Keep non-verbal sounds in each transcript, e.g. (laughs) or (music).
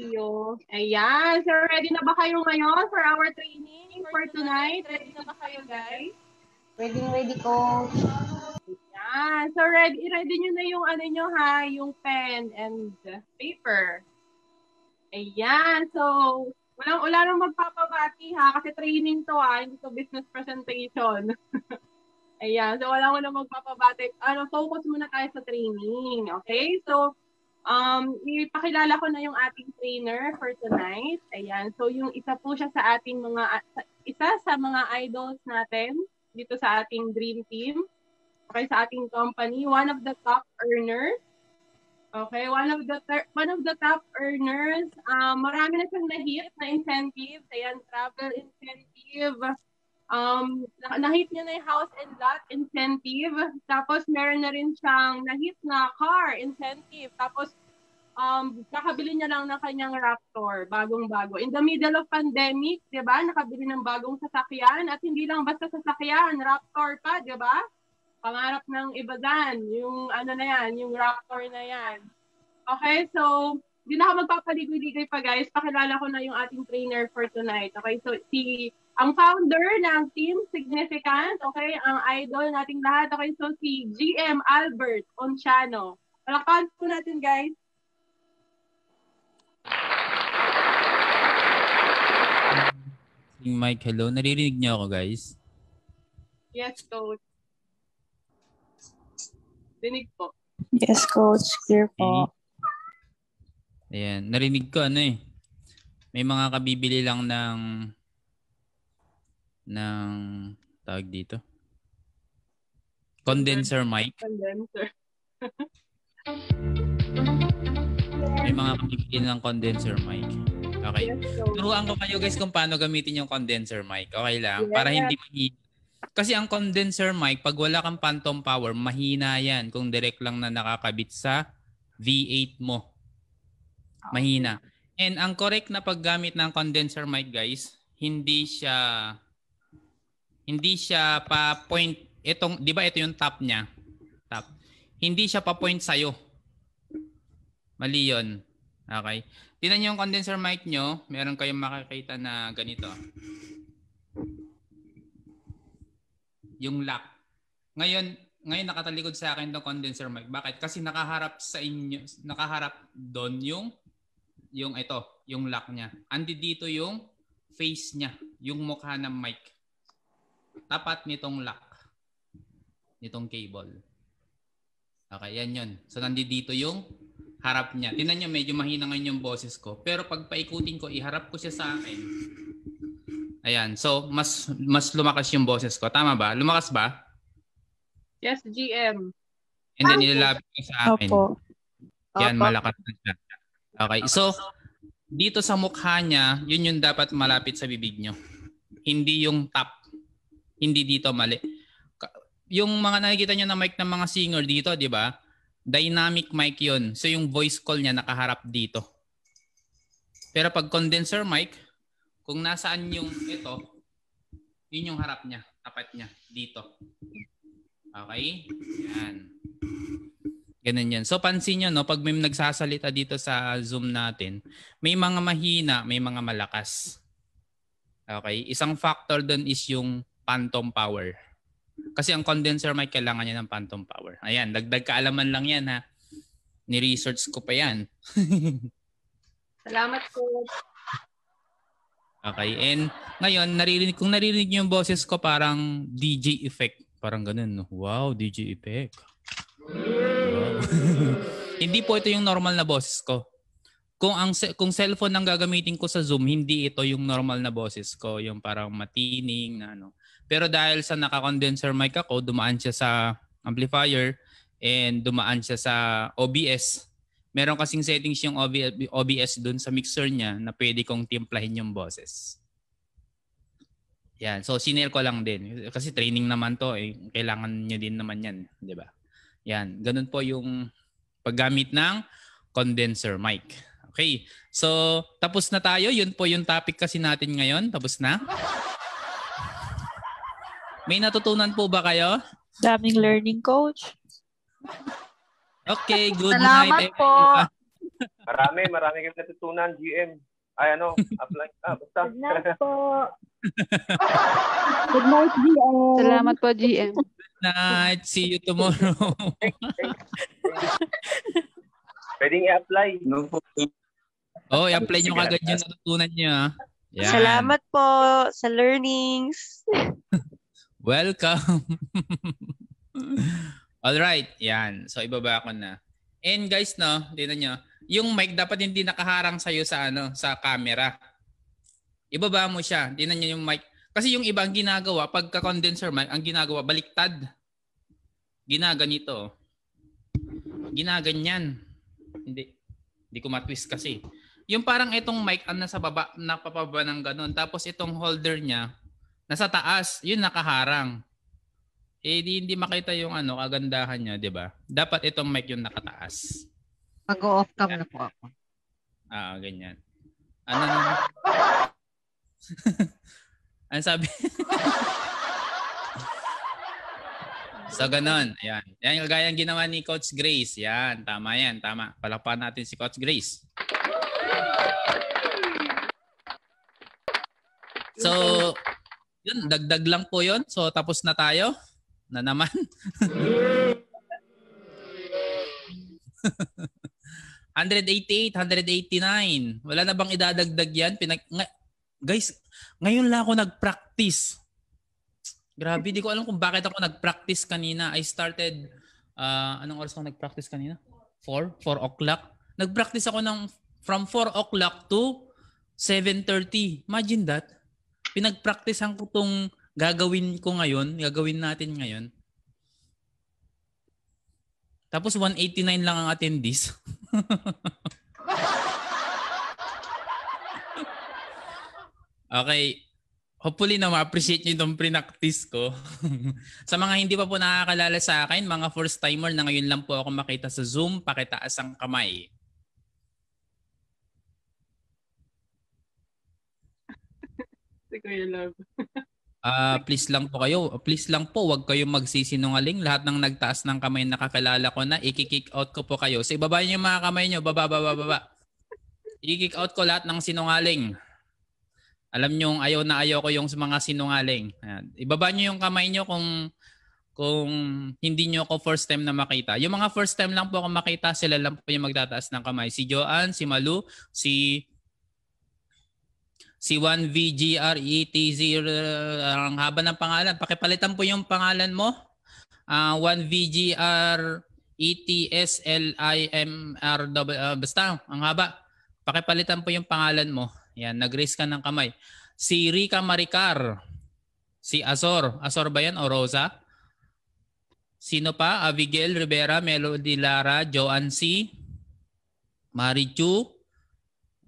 you. Ayan. So, ready na ba kayo ngayon for our training for tonight? Ready na ba kayo, guys? Ready, ready, ko. Ayan. So, ready, ready nyo na yung ano nyo, ha? Yung pen and paper. Ayan. So, walang wala nang magpapabati, ha? Kasi training to, ha? Hindi to business presentation. (laughs) Ayan. So, wala ko na magpapabati. Ano, focus muna tayo sa training. Okay? So, Um, ipakilala ko na yung ating trainer for tonight. Ayan. So, yung isa po siya sa ating mga, isa sa mga idols natin dito sa ating dream team. Okay, sa ating company. One of the top earners. Okay, one of the ter- one of the top earners. Um, marami na siyang na-hit na incentive. Ayan, travel incentive, Um, nahit niya na yung house and lot incentive. Tapos meron na rin siyang nahit na car incentive. Tapos um, kakabili niya lang ng kanyang Raptor, bagong-bago. In the middle of pandemic, di ba, nakabili ng bagong sasakyan. At hindi lang basta sasakyan, Raptor pa, di ba? Pangarap ng iba dyan, yung ano na yan, yung Raptor na yan. Okay, so hindi na ako magpapaligoy-ligoy pa guys. Pakilala ko na yung ating trainer for tonight. Okay, so si ang founder ng Team Significant, okay, ang idol nating lahat, okay, so si GM Albert Onciano. Palakpakan po natin, guys. Yung mic, hello. Naririnig niyo ako, guys? Yes, coach. Dinig po. Yes, coach. Clear po. Okay. Ayan. Narinig ko, ano eh. May mga kabibili lang ng ng tawag dito? Condenser mic. Condenser. May mga kapipilin ng condenser mic. Okay. Turuan ko kayo guys kung paano gamitin yung condenser mic. Okay lang? Para hindi mahina. Kasi ang condenser mic, pag wala kang phantom power, mahina yan kung direct lang na nakakabit sa V8 mo. Mahina. And ang correct na paggamit ng condenser mic guys, hindi siya hindi siya pa point itong 'di ba ito yung top niya? Top. Hindi siya pa point sa iyo. Mali 'yon. Okay. Tingnan niyo yung condenser mic niyo, meron kayong makikita na ganito. Yung lock. Ngayon, ngayon nakatalikod sa akin 'tong condenser mic. Bakit? Kasi nakaharap sa inyo, nakaharap doon yung yung ito, yung lock niya. Andi dito yung face niya, yung mukha ng mic tapat nitong lock nitong cable. Okay, yan yun. So, nandito yung harap niya. Tinan nyo, medyo mahina ngayon yung boses ko. Pero pag paikutin ko, iharap ko siya sa akin. Ayan. So, mas mas lumakas yung boses ko. Tama ba? Lumakas ba? Yes, GM. And then, nilalabi ko sa akin. Opo. Yan, malakas na siya. Okay. So, dito sa mukha niya, yun yung dapat malapit sa bibig nyo. Hindi yung top hindi dito mali. Yung mga nakikita niyo na mic ng mga singer dito, 'di ba? Dynamic mic 'yon. So yung voice call niya nakaharap dito. Pero pag condenser mic, kung nasaan yung ito, yun yung harap niya, tapat niya dito. Okay? Yan. Ganun yan. So pansin nyo, no, pag may nagsasalita dito sa Zoom natin, may mga mahina, may mga malakas. Okay? Isang factor doon is yung phantom power. Kasi ang condenser mic kailangan niya ng phantom power. Ayan, dagdag kaalaman lang yan ha. Ni-research ko pa yan. (laughs) Salamat po. Okay, and ngayon, naririnig, kung naririnig niyo yung boses ko, parang DJ effect. Parang ganun. Wow, DJ effect. Wow. (laughs) hindi po ito yung normal na boses ko. Kung ang kung cellphone ang gagamitin ko sa Zoom, hindi ito yung normal na boses ko, yung parang matining na ano. Pero dahil sa naka-condenser mic ako, dumaan siya sa amplifier and dumaan siya sa OBS. Meron kasing settings yung OBS doon sa mixer niya na pwede kong timplahin yung boses. Yan. So, sinare ko lang din. Kasi training naman to. Eh. Kailangan nyo din naman yan. Di ba? Yan. Ganun po yung paggamit ng condenser mic. Okay. So, tapos na tayo. Yun po yung topic kasi natin ngayon. Tapos na. May natutunan po ba kayo? Daming learning coach. Okay, good Salamat night. Salamat po. (laughs) marami, marami kami natutunan, GM. Ay, ano, apply. Ah, basta. Good night po. (laughs) good night, GM. Salamat po, GM. Good night. See you tomorrow. (laughs) Pwedeng i-apply. No po. Oh, i-apply nyo kagad yung natutunan nyo. Ha? Ah. Yan. Salamat po sa learnings. Welcome! (laughs) All right, yan. So ibaba ko na. And guys, no, dito nyo, yung mic dapat hindi nakaharang sa'yo sa, ano, sa camera. Ibaba mo siya. Dito nyo yung mic. Kasi yung ibang ginagawa, pagka condenser mic, ang ginagawa, baliktad. Ginaganito. Ginaganyan. Hindi. Hindi ko matwist kasi. Yung parang itong mic ang nasa baba, napapaba ng ganun. Tapos itong holder niya, nasa taas, yun nakaharang. Eh di, hindi makita yung ano kagandahan niya, 'di ba? Dapat itong mic yung nakataas. Mag-off cam na po ako. Ah, ganyan. Ano na? (laughs) ano sabi? (laughs) so, ganun. Ayan. Yan, gaya ang ginawa ni Coach Grace. Yan, tama yan. Tama. Palakpakan natin si Coach Grace. So, yun, dagdag lang po yon So tapos na tayo na naman. (laughs) Hundred 188, 189. Wala na bang idadagdag yan? Pinag nga- Guys, ngayon lang ako nag-practice. Grabe, di ko alam kung bakit ako nag-practice kanina. I started, uh, anong oras ako nag-practice kanina? 4? 4 o'clock. Nag-practice ako ng from 4 o'clock to 7.30. Imagine that pinagpraktisan ko tong gagawin ko ngayon, gagawin natin ngayon. Tapos 189 lang ang attendees. (laughs) okay. Hopefully na ma-appreciate nyo itong pre-practice ko. (laughs) sa mga hindi pa po nakakalala sa akin, mga first-timer na ngayon lang po ako makita sa Zoom, pakitaas ang kamay. si Kuya Love. (laughs) Ah, uh, please lang po kayo, please lang po, wag kayong magsisinungaling. Lahat ng nagtaas ng kamay na ko na, i-kick out ko po kayo. So ibaba niyo yung mga kamay niyo, baba baba baba. I-kick out ko lahat ng sinungaling. Alam niyo ayaw na ayaw ko yung mga sinungaling. Ayan. Ibaba niyo yung kamay niyo kung kung hindi niyo ako first time na makita. Yung mga first time lang po ako makita, sila lang po yung magtataas ng kamay. Si Joanne, si Malu, si si 1VGRET0 ah, ang haba ng pangalan. Pakipalitan po yung pangalan mo. Uh, ah, 1 vgretslimrw uh, ah, basta ang haba. Pakipalitan po yung pangalan mo. Yan, nag-raise ka ng kamay. Si Rica Maricar. Si Azor. Azor ba yan o Rosa? Sino pa? Abigail Rivera, Melody Lara, Joanne C. Marichu.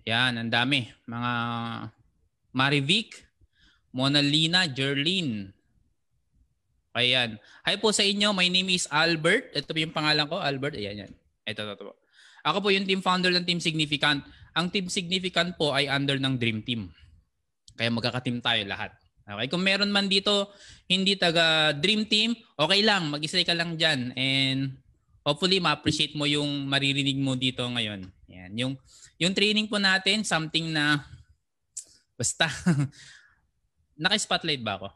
Yan, ang dami. Mga Marivic, Mona Lina, Jerlyn. Ayan. Hi po sa inyo. My name is Albert. Ito po yung pangalan ko, Albert. Ayan yan. Ito, ito, ito. Ako po yung team founder ng Team Significant. Ang Team Significant po ay under ng Dream Team. Kaya magkaka-team tayo lahat. Okay, kung meron man dito hindi taga dream team, okay lang, mag ka lang diyan and hopefully ma-appreciate mo yung maririnig mo dito ngayon. Yan, yung yung training po natin something na Basta, (laughs) naka-spotlight ba ako?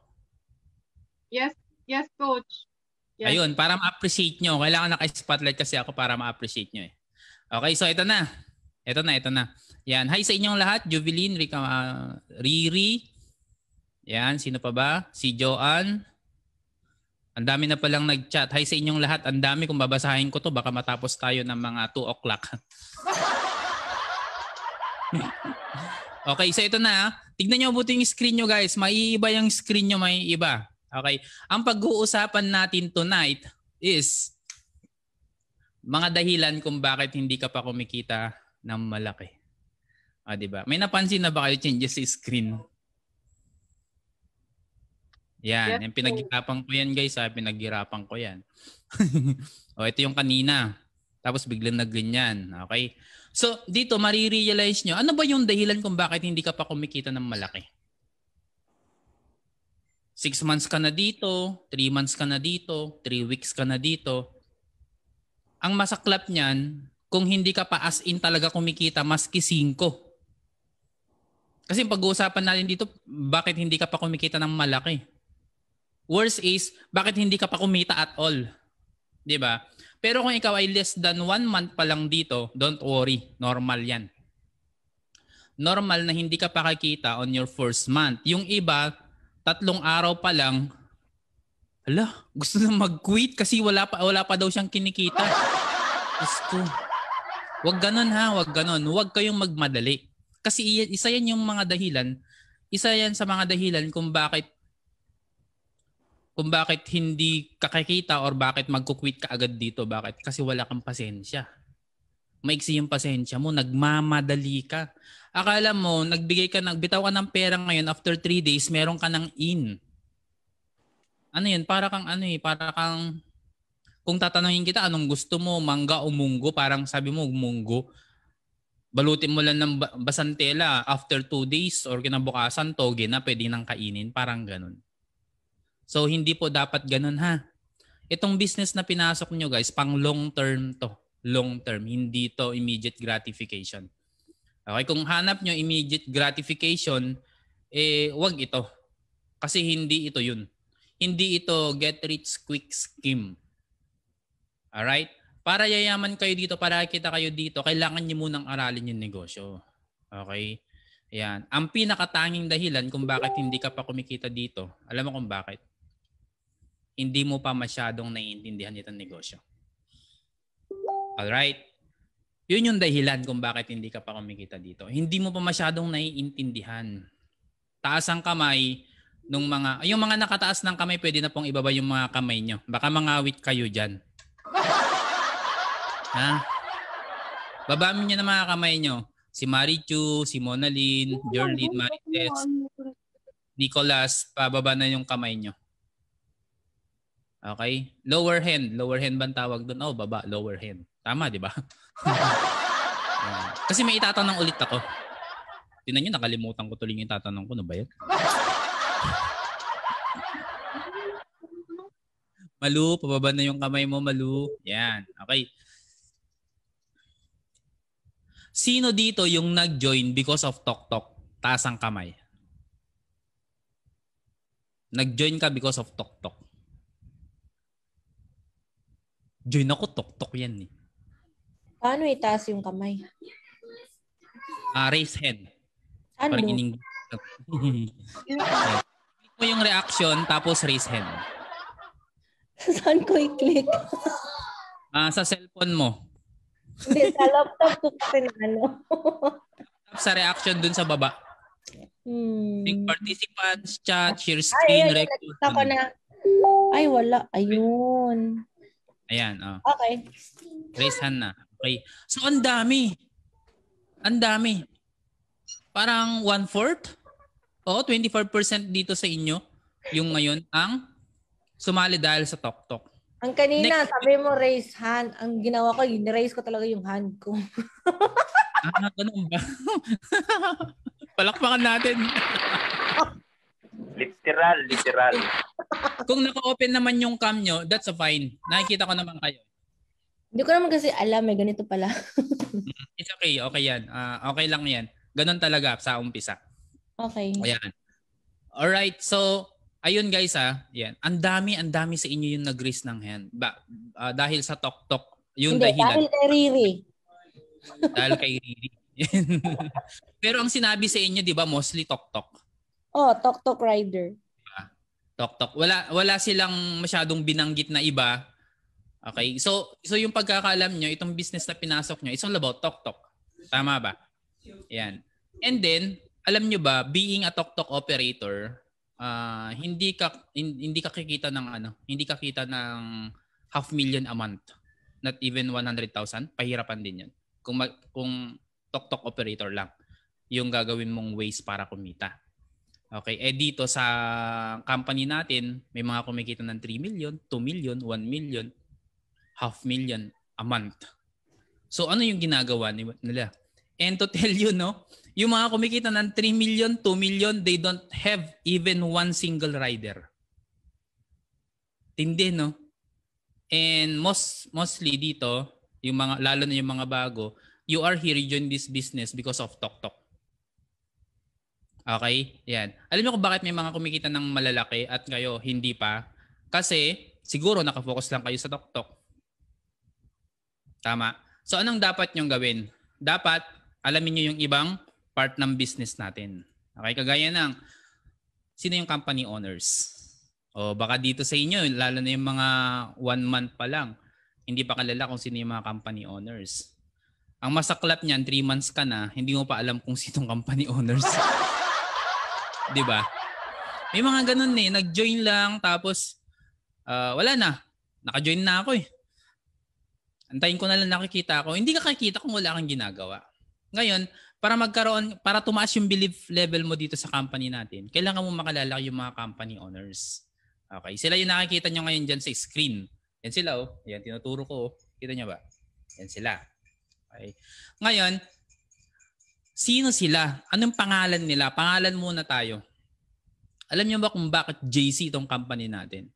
Yes, yes coach. Yes. Ayun, para ma-appreciate nyo. Kailangan naka-spotlight kasi ako para ma-appreciate nyo eh. Okay, so ito na. Ito na, ito na. Yan. Hi sa inyong lahat. Jubilin, Rika, uh, Riri. Yan, sino pa ba? Si Joanne. Ang dami na palang nag-chat. Hi sa inyong lahat. Ang dami. Kung babasahin ko to, baka matapos tayo ng mga 2 o'clock. (laughs) Okay, so ito na. Ah. Tignan nyo buti yung screen nyo guys. Maiiba yung screen nyo, maiiba. Okay. Ang pag-uusapan natin tonight is mga dahilan kung bakit hindi ka pa kumikita ng malaki. Ah, 'di ba? May napansin na ba kayo changes sa screen? Yan, yes, yung pinaghirapan ko yan guys, ha? pinaghirapan ko yan. (laughs) o oh, ito yung kanina. Tapos biglang nagganyan, okay? So, dito, marirealize nyo, ano ba yung dahilan kung bakit hindi ka pa kumikita ng malaki? Six months ka na dito, three months ka na dito, three weeks ka na dito. Ang masaklap niyan, kung hindi ka pa as in talaga kumikita, maski singko. Kasi pag-uusapan natin dito, bakit hindi ka pa kumikita ng malaki? Worst is, bakit hindi ka pa kumita at all? 'Di ba? Pero kung ikaw ay less than one month pa lang dito, don't worry. Normal yan. Normal na hindi ka pakikita on your first month. Yung iba, tatlong araw pa lang, ala, gusto na mag-quit kasi wala pa, wala pa daw siyang kinikita. Gusto. (laughs) Huwag ganun ha, huwag ganun. Huwag kayong magmadali. Kasi isa yan yung mga dahilan, isa yan sa mga dahilan kung bakit kung bakit hindi kakikita or bakit magkukwit ka agad dito. Bakit? Kasi wala kang pasensya. Maiksi yung pasensya mo. Nagmamadali ka. Akala mo, nagbigay ka, nagbitaw ka ng pera ngayon, after 3 days, meron ka ng in. Ano yun? Para kang ano eh, para kang kung tatanungin kita anong gusto mo, mangga o munggo, parang sabi mo munggo, balutin mo lang ng basantela after two days or kinabukasan toge na pwede nang kainin, parang ganun. So hindi po dapat ganun ha. Itong business na pinasok nyo guys, pang long term to. Long term, hindi to immediate gratification. Okay, kung hanap nyo immediate gratification, eh wag ito. Kasi hindi ito yun. Hindi ito get rich quick scheme. Alright? Para yayaman kayo dito, para kita kayo dito, kailangan nyo munang aralin yung negosyo. Okay? Ayan. Ang pinakatanging dahilan kung bakit hindi ka pa kumikita dito, alam mo kung bakit? hindi mo pa masyadong naiintindihan itong negosyo. All right. Yun yung dahilan kung bakit hindi ka pa kumikita dito. Hindi mo pa masyadong naiintindihan. Taas ang kamay nung mga, yung mga nakataas ng kamay, pwede na pong ibaba yung mga kamay nyo. Baka mangawit kayo diyan. ha? Babamin niyo na mga kamay nyo. Si Marichu, si Monalyn, Jorlin, Marites, Nicolas, pababa na yung kamay nyo. Okay? Lower hand. Lower hand bang tawag doon? Oh, baba. Lower hand. Tama, di ba? (laughs) Kasi may itatanong ulit ako. Tinan nyo, nakalimutan ko tuloy yung itatanong ko. Ano ba yun? (laughs) Malu, pababa na yung kamay mo, Malu. Yan. Okay. Sino dito yung nag-join because of Tok Tok? Taas ang kamay. Nag-join ka because of Tok Tok. Join ako, tok-tok yan eh. Paano itaas yung kamay? Uh, raise hand. Ano? Parang ining... Click mo yung reaction, tapos raise hand. (laughs) Saan ko i-click? uh, sa cellphone mo. Hindi, sa laptop ko kasi ano. sa reaction dun sa baba. Hmm. Think participants, chat, share screen, Ay, ayun, record. Ako na. Ay, wala. Ayun. Ayan, oh. Okay. Raise hand na. Okay. So, ang dami. Ang dami. Parang one-fourth? oh, 24% dito sa inyo. Yung ngayon ang sumali dahil sa TokTok. Ang kanina, Next, sabi mo raise hand. Ang ginawa ko, raise ko talaga yung hand ko. (laughs) ah, ganun ba? (laughs) Palakpakan natin. (laughs) Literal, literal. Kung naka-open naman yung cam nyo, that's a fine. Nakikita ko naman kayo. Hindi ko naman kasi alam, may eh, ganito pala. Mm-hmm. It's okay, okay yan. Uh, okay lang yan. Ganun talaga sa umpisa. Okay. Ayan. Alright, so ayun guys ha. Ah. Yan. Ang dami, ang dami sa inyo yung nag-raise ng hand. Ba, uh, dahil sa tok-tok. Yung Hindi, dahilan. dahil kay Riri. dahil kay Riri. (laughs) Pero ang sinabi sa inyo, di ba, mostly tok-tok. Oh, Tok Tok Rider. Ah, Tok Tok. Wala wala silang masyadong binanggit na iba. Okay. So so yung pagkakaalam nyo, itong business na pinasok nyo, it's all about Tok Tok. Tama ba? Yan. And then, alam nyo ba, being a Tok Tok operator, uh, hindi ka hindi ka kikita ng ano, hindi ka kikita ng half million a month. Not even 100,000. Pahirapan din 'yan. Kung mag, kung Tok Tok operator lang yung gagawin mong ways para kumita. Okay, eh dito sa company natin, may mga kumikita ng 3 million, 2 million, 1 million, half million a month. So ano yung ginagawa nila? And to tell you, no, yung mga kumikita ng 3 million, 2 million, they don't have even one single rider. Tindi, no? And most mostly dito, yung mga lalo na yung mga bago, you are here join this business because of TokTok. Okay? Yan. Alam niyo kung bakit may mga kumikita ng malalaki at kayo hindi pa? Kasi siguro nakafocus lang kayo sa tuktok. Tama. So anong dapat niyong gawin? Dapat alamin niyo yung ibang part ng business natin. Okay? Kagaya ng sino yung company owners? O baka dito sa inyo, lalo na yung mga one month pa lang, hindi pa kalala kung sino yung mga company owners. Ang masaklap niyan, 3 months ka na, hindi mo pa alam kung (laughs) sino yung company owners. 'Di ba? May mga ganun eh, nag-join lang tapos uh, wala na. Naka-join na ako eh. Antayin ko na lang nakikita ko. Hindi ka kakita kung wala kang ginagawa. Ngayon, para magkaroon, para tumaas yung belief level mo dito sa company natin, kailangan mo makalala yung mga company owners. Okay, sila yung nakikita nyo ngayon dyan sa screen. Yan sila oh. Yan, tinuturo ko oh. Kita nyo ba? Yan sila. Okay. Ngayon, Sino sila? Anong pangalan nila? Pangalan muna tayo. Alam niyo ba kung bakit JC itong company natin?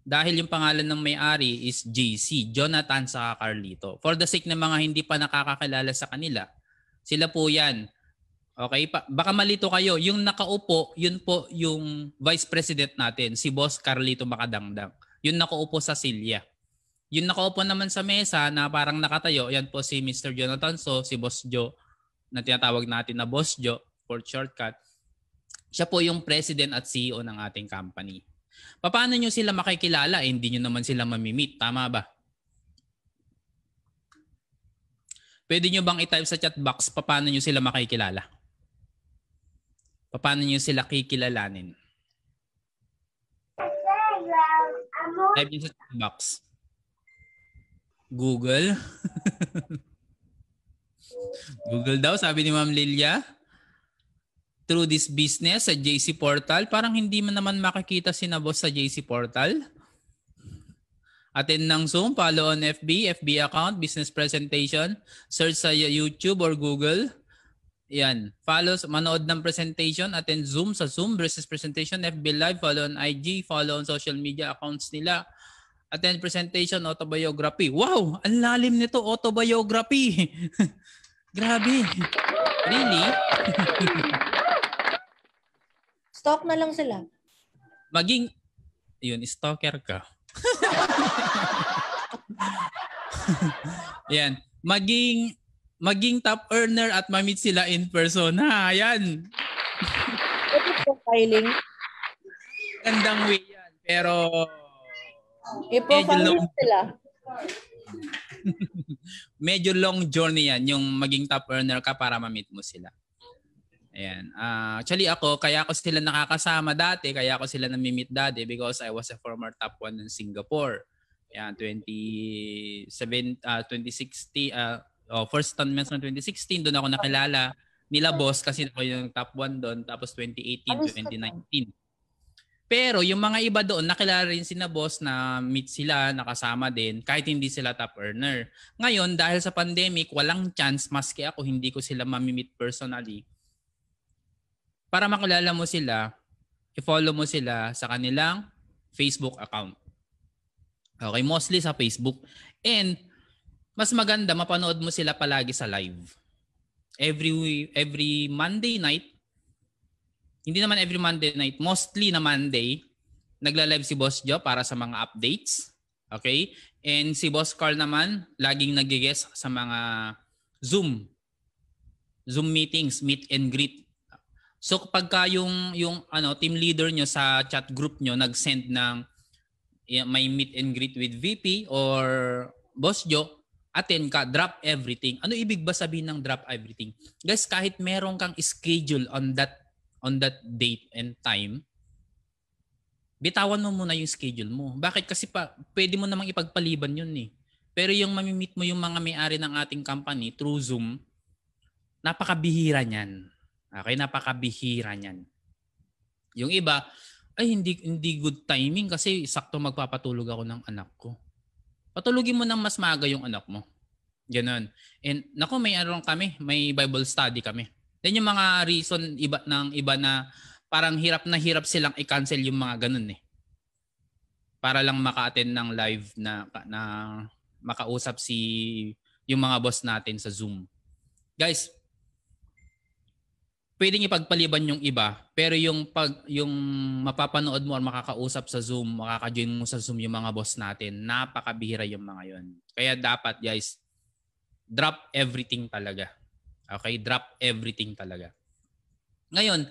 Dahil yung pangalan ng may-ari is JC, Jonathan sa Carlito. For the sake ng mga hindi pa nakakakilala sa kanila, sila po yan. Okay, pa, baka malito kayo, yung nakaupo, yun po yung vice president natin, si Boss Carlito Makadangdang. Yung nakaupo sa silya. Yung nakaupo naman sa mesa na parang nakatayo, yan po si Mr. Jonathan So, si Boss Joe, na tinatawag natin na Boss Joe for shortcut, siya po yung president at CEO ng ating company. Paano nyo sila makikilala? Eh, hindi nyo naman sila mamimit. Tama ba? Pwede nyo bang itype sa chat box paano nyo sila makikilala? Paano nyo sila kikilalanin? Type nyo sa chat box. Google. (laughs) Google daw, sabi ni Ma'am Lilia. Through this business sa JC Portal, parang hindi man naman makikita si na boss sa JC Portal. Attend ng Zoom, follow on FB, FB account, business presentation, search sa YouTube or Google. Yan. Follow, manood ng presentation, attend Zoom sa Zoom, business presentation, FB Live, follow on IG, follow on social media accounts nila. Attend presentation, autobiography. Wow! Ang lalim nito, autobiography! (laughs) Grabe. Really? (laughs) Stalk na lang sila. Maging, yun, stalker ka. (laughs) Yan. Maging, maging top earner at mamit sila in persona. Yan. Ito profiling. Gandang way yan. Pero, i-profile sila. (laughs) Medyo long journey yan, yung maging top earner ka para ma-meet mo sila. Ayan. Uh, actually ako, kaya ako sila nakakasama dati, kaya ako sila nami-meet dati because I was a former top one in Singapore. Ayan, 27, 7, uh, 2016, uh, oh, first tournament ng 2016, doon ako nakilala nila boss kasi ako yung top one doon. Tapos 2018, 2019. Pero yung mga iba doon, nakilala rin si na boss na meet sila, nakasama din, kahit hindi sila top earner. Ngayon, dahil sa pandemic, walang chance, maski ako, hindi ko sila mamimit personally. Para makilala mo sila, i-follow mo sila sa kanilang Facebook account. Okay, mostly sa Facebook. And mas maganda mapanood mo sila palagi sa live. Every every Monday night hindi naman every Monday night, mostly na Monday, nagla-live si Boss Joe para sa mga updates. Okay? And si Boss Carl naman, laging nag-guest sa mga Zoom. Zoom meetings, meet and greet. So kapag yung, yung ano, team leader nyo sa chat group nyo nag-send ng may meet and greet with VP or Boss Joe, attend ka, drop everything. Ano ibig ba sabihin ng drop everything? Guys, kahit meron kang schedule on that on that date and time, bitawan mo muna yung schedule mo. Bakit? Kasi pa, pwede mo namang ipagpaliban yun eh. Pero yung mamimit mo yung mga may-ari ng ating company through Zoom, napakabihira niyan. Okay, napakabihira niyan. Yung iba, ay hindi hindi good timing kasi sakto magpapatulog ako ng anak ko. Patulugin mo nang mas maaga yung anak mo. Ganun. And nako may ano kami, may Bible study kami. Yan yung mga reason iba ng iba na parang hirap na hirap silang i-cancel yung mga ganun eh. Para lang maka-attend ng live na na makausap si yung mga boss natin sa Zoom. Guys, pwedeng ipagpaliban yung iba, pero yung pag yung mapapanood mo or makakausap sa Zoom, makaka-join mo sa Zoom yung mga boss natin, napakabihira yung mga 'yon. Kaya dapat, guys, drop everything talaga Okay? Drop everything talaga. Ngayon,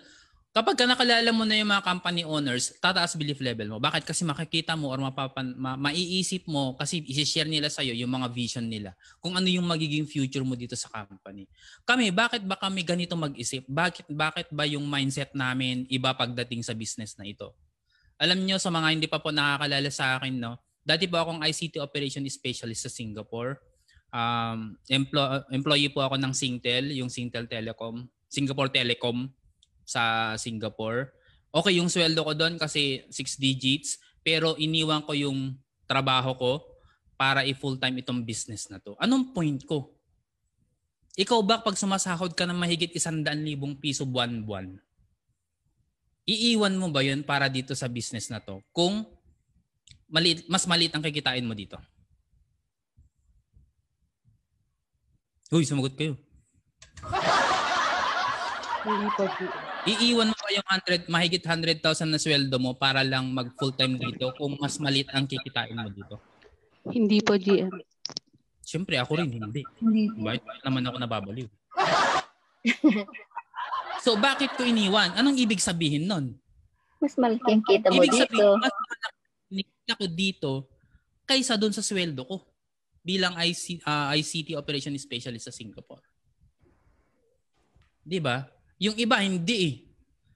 kapag ka nakalala mo na yung mga company owners, tataas belief level mo. Bakit? Kasi makikita mo or mapapan, ma, maiisip mo kasi isi-share nila sa'yo yung mga vision nila. Kung ano yung magiging future mo dito sa company. Kami, bakit ba kami ganito mag-isip? Bakit, bakit ba yung mindset namin iba pagdating sa business na ito? Alam nyo, sa mga hindi pa po nakakalala sa akin, no? Dati po akong ICT operation specialist sa Singapore um, emplo- employee po ako ng Singtel, yung Singtel Telecom, Singapore Telecom sa Singapore. Okay, yung sweldo ko doon kasi 6 digits, pero iniwan ko yung trabaho ko para i-full-time itong business na to. Anong point ko? Ikaw ba pag sumasahod ka ng mahigit isang libong piso buwan-buwan, iiwan mo ba yun para dito sa business na to kung maliit, mas maliit ang kikitain mo dito? Uy, sumagot kayo. Iiwan mo ba yung 100, mahigit 100,000 na sweldo mo para lang mag full-time dito kung mas malit ang kikitain mo dito? Hindi po, GM. Siyempre, ako rin hindi. Hindi. Bakit naman ako nababaliw? (laughs) so, bakit ko iniwan? Anong ibig sabihin nun? Mas malaki ang kita mo ibig dito. Ibig sabihin, mas malaki ko dito kaysa doon sa sweldo ko bilang IC, uh, ah, ICT operation specialist sa Singapore. 'Di ba? Yung iba hindi eh.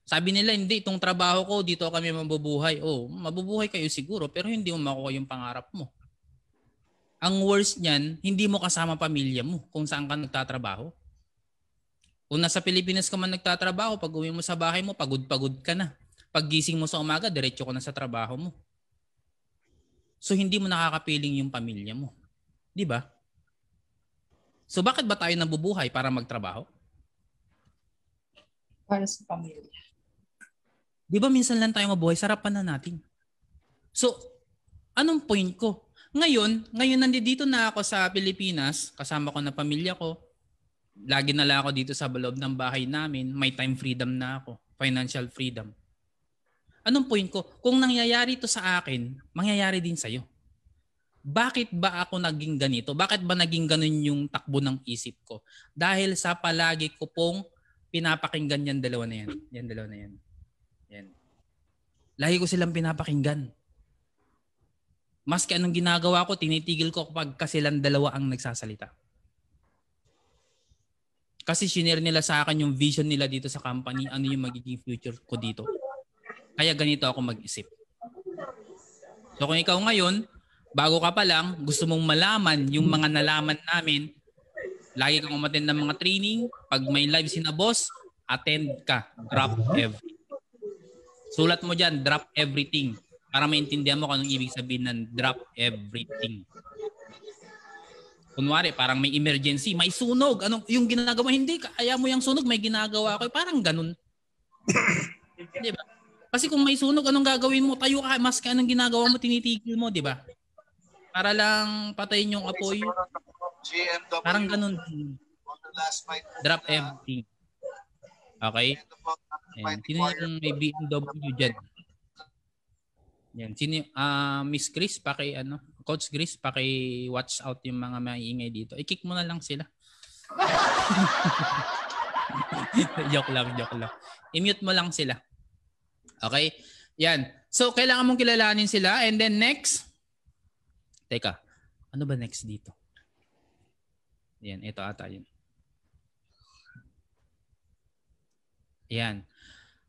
Sabi nila hindi itong trabaho ko dito kami mabubuhay. Oh, mabubuhay kayo siguro pero hindi mo makukuha yung pangarap mo. Ang worst niyan, hindi mo kasama pamilya mo kung saan ka nagtatrabaho. Kung nasa Pilipinas ka man nagtatrabaho, pag uwi mo sa bahay mo, pagod-pagod ka na. Paggising mo sa umaga, diretso ka na sa trabaho mo. So hindi mo nakakapiling yung pamilya mo. Di ba? So bakit ba tayo nabubuhay para magtrabaho? Para sa pamilya. Di ba minsan lang tayo mabuhay, sarapan na natin. So, anong point ko? Ngayon, ngayon nandito na ako sa Pilipinas, kasama ko na pamilya ko, lagi na lang ako dito sa loob ng bahay namin, may time freedom na ako, financial freedom. Anong point ko? Kung nangyayari to sa akin, mangyayari din sa'yo bakit ba ako naging ganito? Bakit ba naging ganun yung takbo ng isip ko? Dahil sa palagi ko pong pinapakinggan yan dalawa na yan. Yan dalawa na yan. Yan. Lahi ko silang pinapakinggan. Maski anong ginagawa ko, tinitigil ko kapag kasilang dalawa ang nagsasalita. Kasi shinare nila sa akin yung vision nila dito sa company, ano yung magiging future ko dito. Kaya ganito ako mag-isip. So kung ikaw ngayon, bago ka pa lang, gusto mong malaman yung mga nalaman namin, lagi kang umattend ng mga training. Pag may live sina boss, attend ka. Drop everything. Sulat mo dyan, drop everything. Para maintindihan mo kung anong ibig sabihin ng drop everything. Kunwari, parang may emergency, may sunog. Anong, yung ginagawa, hindi, kaya mo yung sunog, may ginagawa ako. Parang ganun. di ba? Kasi kung may sunog, anong gagawin mo? Tayo ka, mas ka, anong ginagawa mo, tinitigil mo, di ba? Para lang patayin yung apoy. GMW. Parang ganun. Drop everything. Okay? And sino yung may BMW dyan? Yan. Sino, uh, Miss Chris, paki, ano, Coach Chris, paki watch out yung mga maingay dito. I-kick eh, mo na lang sila. (laughs) joke lang, joke lang. I-mute mo lang sila. Okay? Yan. So, kailangan mong kilalanin sila. And then next, Teka, ano ba next dito? Yan, ito ata yun. Yan.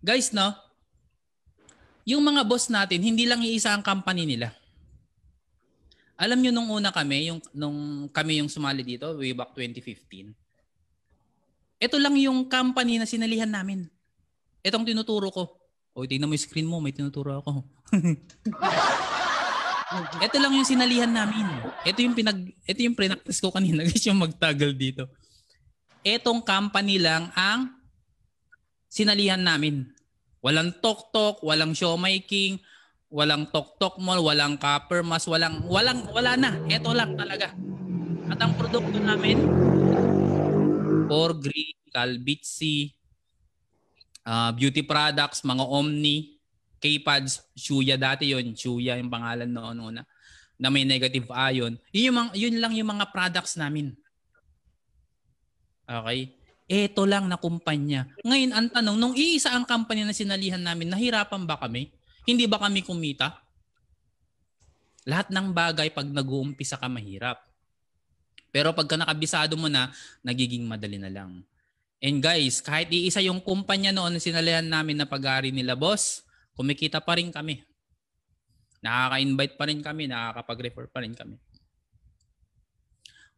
Guys, no? Yung mga boss natin, hindi lang iisa ang company nila. Alam nyo nung una kami, yung, nung kami yung sumali dito, way back 2015, ito lang yung company na sinalihan namin. Itong tinuturo ko. O, tingnan mo yung screen mo, may tinuturo ako. (laughs) Mm-hmm. Ito lang yung sinalihan namin. Ito yung pinag ito yung practice ko kanina (laughs) guys yung magtagal dito. Etong company lang ang sinalihan namin. Walang tok-tok, walang show making, walang tok-tok mall, walang copper mas, walang walang wala na. Ito lang talaga. At ang produkto namin for green, Calbitsi, uh, beauty products, mga Omni, K-pads, Shuya dati yon Shuya yung pangalan noon una, na may negative ion. Yun, yung, yun lang yung mga products namin. Okay? Ito lang na kumpanya. Ngayon, ang tanong, nung iisa ang kumpanya na sinalihan namin, nahirapan ba kami? Hindi ba kami kumita? Lahat ng bagay pag nag-uumpisa ka mahirap. Pero pagka nakabisado mo na, nagiging madali na lang. And guys, kahit iisa yung kumpanya noon na sinalihan namin na pag-ari nila boss, kumikita pa rin kami. Nakaka-invite pa rin kami, nakakapag-refer pa rin kami.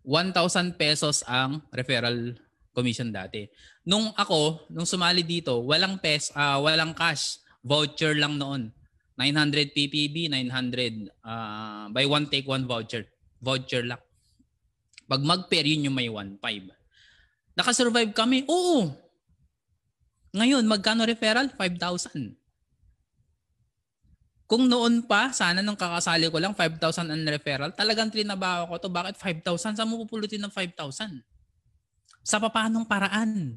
1,000 pesos ang referral commission dati. Nung ako, nung sumali dito, walang pes, uh, walang cash, voucher lang noon. 900 PPB, 900 uh, by one take one voucher. Voucher lang. Pag mag-pair, yun yung may 1.5. Nakasurvive kami? Oo. Ngayon, magkano referral? 5,000. Kung noon pa, sana nung kakasali ko lang, 5,000 ang referral, talagang trinabaho ko to. Bakit 5,000? Saan mo pupulutin ng 5,000? Sa papanong paraan?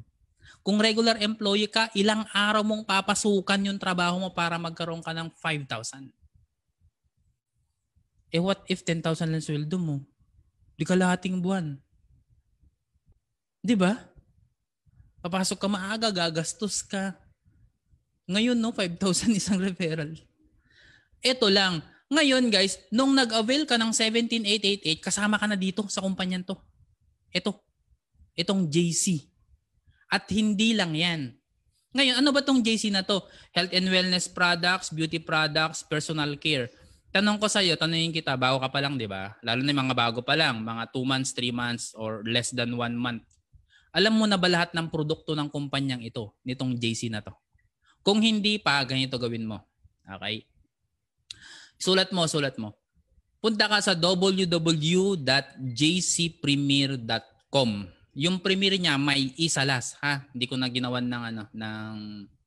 Kung regular employee ka, ilang araw mong papasukan yung trabaho mo para magkaroon ka ng 5,000? Eh what if 10,000 lang sweldo mo? Di ka lahating buwan. Di ba? Papasok ka maaga, gagastos ka. Ngayon, no, 5,000 (laughs) isang referral. Ito lang. Ngayon guys, nung nag-avail ka ng 17888, kasama ka na dito sa kumpanyan to. Ito. Itong JC. At hindi lang yan. Ngayon, ano ba tong JC na to? Health and wellness products, beauty products, personal care. Tanong ko sa iyo, tanungin kita, bago ka pa lang, di ba? Lalo na mga bago pa lang, mga 2 months, 3 months, or less than 1 month. Alam mo na ba lahat ng produkto ng kumpanyang ito, nitong JC na to? Kung hindi pa, ganito gawin mo. Okay? Sulat mo, sulat mo. Punta ka sa www.jcpremier.com. Yung premier niya may isa isalas ha. Hindi ko na ginawan ng ano ng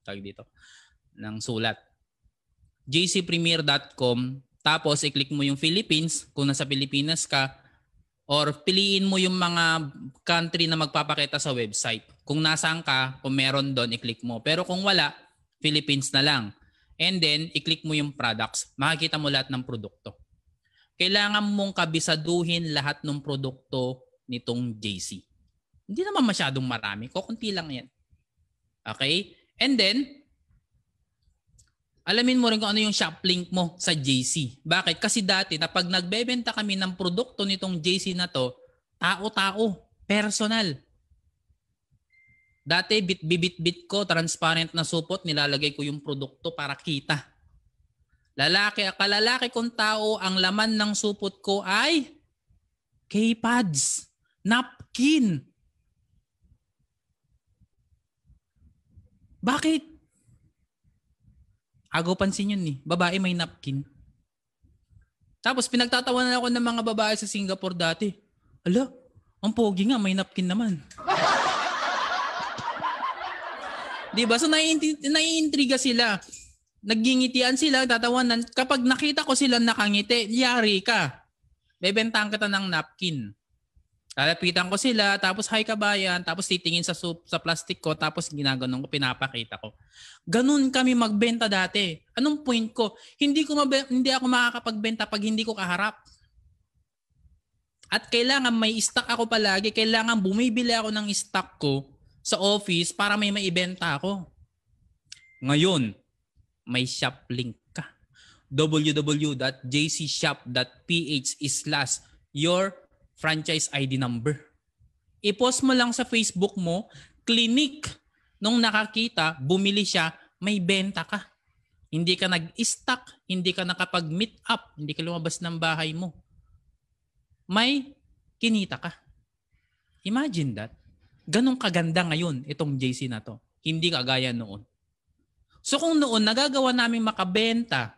tag dito ng sulat. jcpremier.com tapos i-click mo yung Philippines kung nasa Pilipinas ka or piliin mo yung mga country na magpapakita sa website. Kung nasaan ka, kung meron doon, i-click mo. Pero kung wala, Philippines na lang. And then, i-click mo yung products. Makikita mo lahat ng produkto. Kailangan mong kabisaduhin lahat ng produkto nitong JC. Hindi naman masyadong marami. Kukunti lang yan. Okay? And then, alamin mo rin kung ano yung shop link mo sa JC. Bakit? Kasi dati, na pag nagbebenta kami ng produkto nitong JC na to, tao-tao, personal. Dati bit-bit-bit ko, transparent na supot, nilalagay ko yung produkto para kita. Lalaki, kalalaki kong tao, ang laman ng supot ko ay K-pads, napkin. Bakit? Agaw pansin yun ni, eh. babae may napkin. Tapos pinagtatawanan ako ng mga babae sa Singapore dati. Ala, ang pogi nga, may napkin naman. 'Di ba? So naiintriga sila. Naggingitian sila, tatawanan. Kapag nakita ko sila nakangiti, yari ka. Bebentahan kita ng napkin. Lalapitan ko sila, tapos hi kabayan, tapos titingin sa soup, sa plastic ko, tapos ginaganon ko, pinapakita ko. Ganun kami magbenta dati. Anong point ko? Hindi ko mabe- hindi ako makakapagbenta pag hindi ko kaharap. At kailangan may stock ako palagi, kailangan bumibili ako ng stock ko sa office para may maibenta ako. Ngayon, may shop link ka. www.jcshop.ph slash your franchise ID number. I-post mo lang sa Facebook mo, clinic. Nung nakakita, bumili siya, may benta ka. Hindi ka nag-stock, hindi ka nakapag-meet up, hindi ka lumabas ng bahay mo. May kinita ka. Imagine that ganong kaganda ngayon itong JC na to. Hindi kagaya noon. So kung noon nagagawa namin makabenta,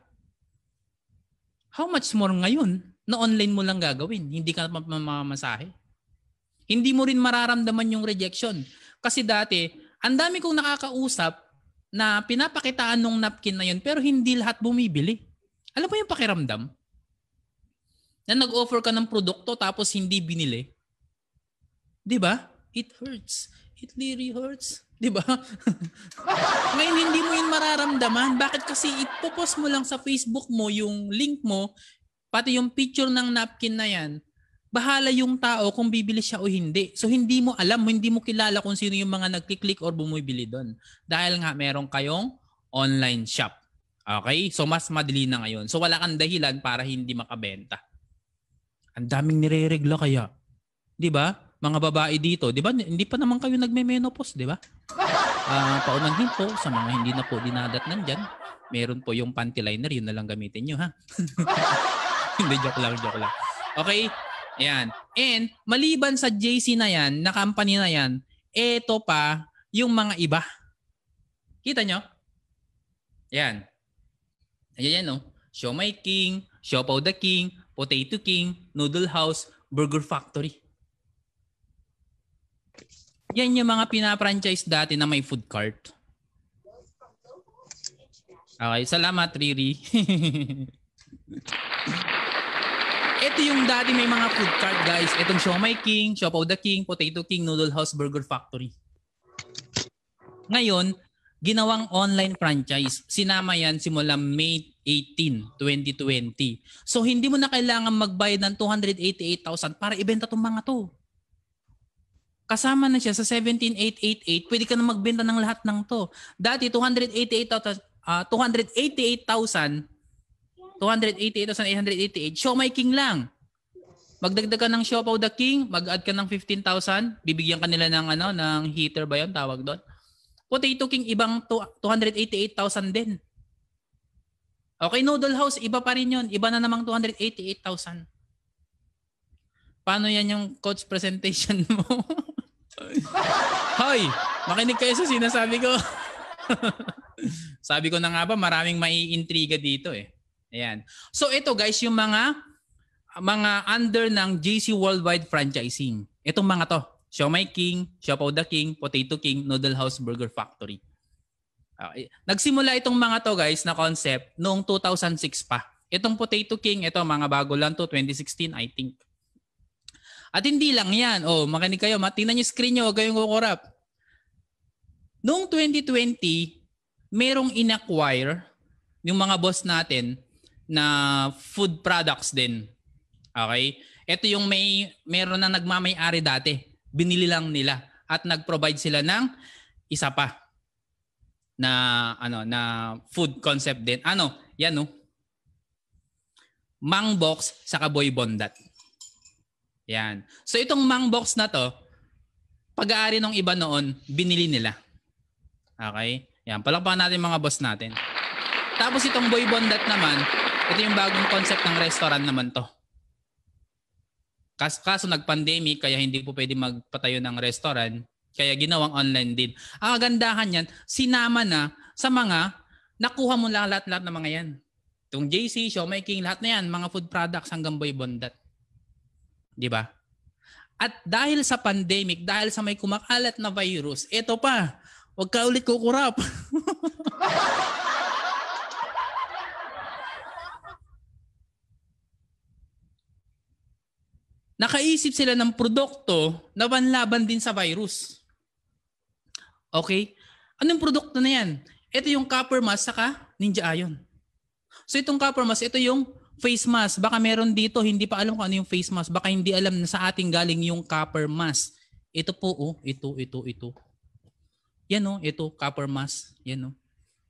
how much more ngayon na online mo lang gagawin? Hindi ka mamamasahe. Hindi mo rin mararamdaman yung rejection. Kasi dati, ang dami kong nakakausap na pinapakitaan nung napkin na yun pero hindi lahat bumibili. Alam mo yung pakiramdam? Na nag-offer ka ng produkto tapos hindi binili. 'Di ba? it hurts. It really hurts. Di ba? (laughs) Ngayon, hindi mo yun mararamdaman. Bakit kasi ipopost mo lang sa Facebook mo yung link mo, pati yung picture ng napkin na yan, bahala yung tao kung bibili siya o hindi. So hindi mo alam, hindi mo kilala kung sino yung mga nagkiklik or bumibili doon. Dahil nga meron kayong online shop. Okay? So mas madali na ngayon. So wala kang dahilan para hindi makabenta. Ang daming nireregla kaya. 'Di ba? mga babae dito, 'di ba? Hindi pa naman kayo nagme-menopause, 'di ba? Ah, uh, paunang hinto sa mga hindi na po dinadatnan diyan, meron po yung panty liner, yun na lang gamitin nyo, ha. (laughs) hindi joke lang, joke lang. Okay? Ayan. And maliban sa JC na 'yan, na company na 'yan, eto pa yung mga iba. Kita nyo? Yan. Ayan yan, no? Oh. Shomai King, Siopaw the King, Potato King, Noodle House, Burger Factory. Yan yung mga pina-franchise dati na may food cart. Okay, salamat Riri. (laughs) Ito yung dati may mga food cart guys. Itong Shomai King, Shopaw the King, Potato King, Noodle House, Burger Factory. Ngayon, ginawang online franchise. Sinama yan simula May 18, 2020. So hindi mo na kailangan magbayad ng 288,000 para ibenta tong mga to kasama na siya sa 17888, pwede ka na magbenta ng lahat ng to. Dati 288,000 uh, 288,000 288,888, Shomai King lang. Magdagdag ka ng Shopaw the King, mag-add ka ng 15,000, bibigyan ka nila ng ano, ng heater ba 'yon tawag doon? Potato King ibang 288,000 din. Okay, Noodle House, iba pa rin yun. Iba na namang 288,000. Paano yan yung coach presentation mo? (laughs) Hoy, makinig kayo sa sinasabi ko. (laughs) Sabi ko na nga ba, maraming maiintriga dito eh. Ayan. So ito guys, yung mga mga under ng JC Worldwide Franchising. Itong mga to. Siomay King, Siopaw the King, Potato King, Noodle House Burger Factory. Okay. Nagsimula itong mga to guys na concept noong 2006 pa. Itong Potato King, ito mga bago lang to, 2016 I think. At hindi lang yan. Oh, makinig kayo. Tingnan niyo screen niyo. Huwag kayong kukurap. Noong 2020, merong inacquire yung mga boss natin na food products din. Okay? Ito yung may meron na nagmamay-ari dati. Binili lang nila at nag-provide sila ng isa pa na ano na food concept din. Ano? Yan no. Oh. Mangbox sa Kaboy Bondat. Yan. So itong Mang Box na to, pag-aari ng iba noon, binili nila. Okay? Yan. Palakpakan natin mga boss natin. Tapos itong Boy Bondat naman, ito yung bagong concept ng restaurant naman to. Kaso, kaso nag-pandemic, kaya hindi po pwede magpatayo ng restaurant. Kaya ginawang online din. Ang agandahan yan, sinama na sa mga nakuha mo lahat-lahat ng mga yan. Itong JC, Showmaking, lahat na yan, mga food products hanggang Boy Bondat. 'Di ba? At dahil sa pandemic, dahil sa may kumakalat na virus, ito pa, huwag ka ulit kukurap. (laughs) Nakaisip sila ng produkto na panlaban din sa virus. Okay? Anong produkto na yan? Ito yung copper mask saka ninja ion. So itong copper mask, ito yung face mask, baka meron dito, hindi pa alam kung ano yung face mask, baka hindi alam na sa ating galing yung copper mask. Ito po, oh, ito, ito, ito. Yan oh, ito, copper mask. Yan oh.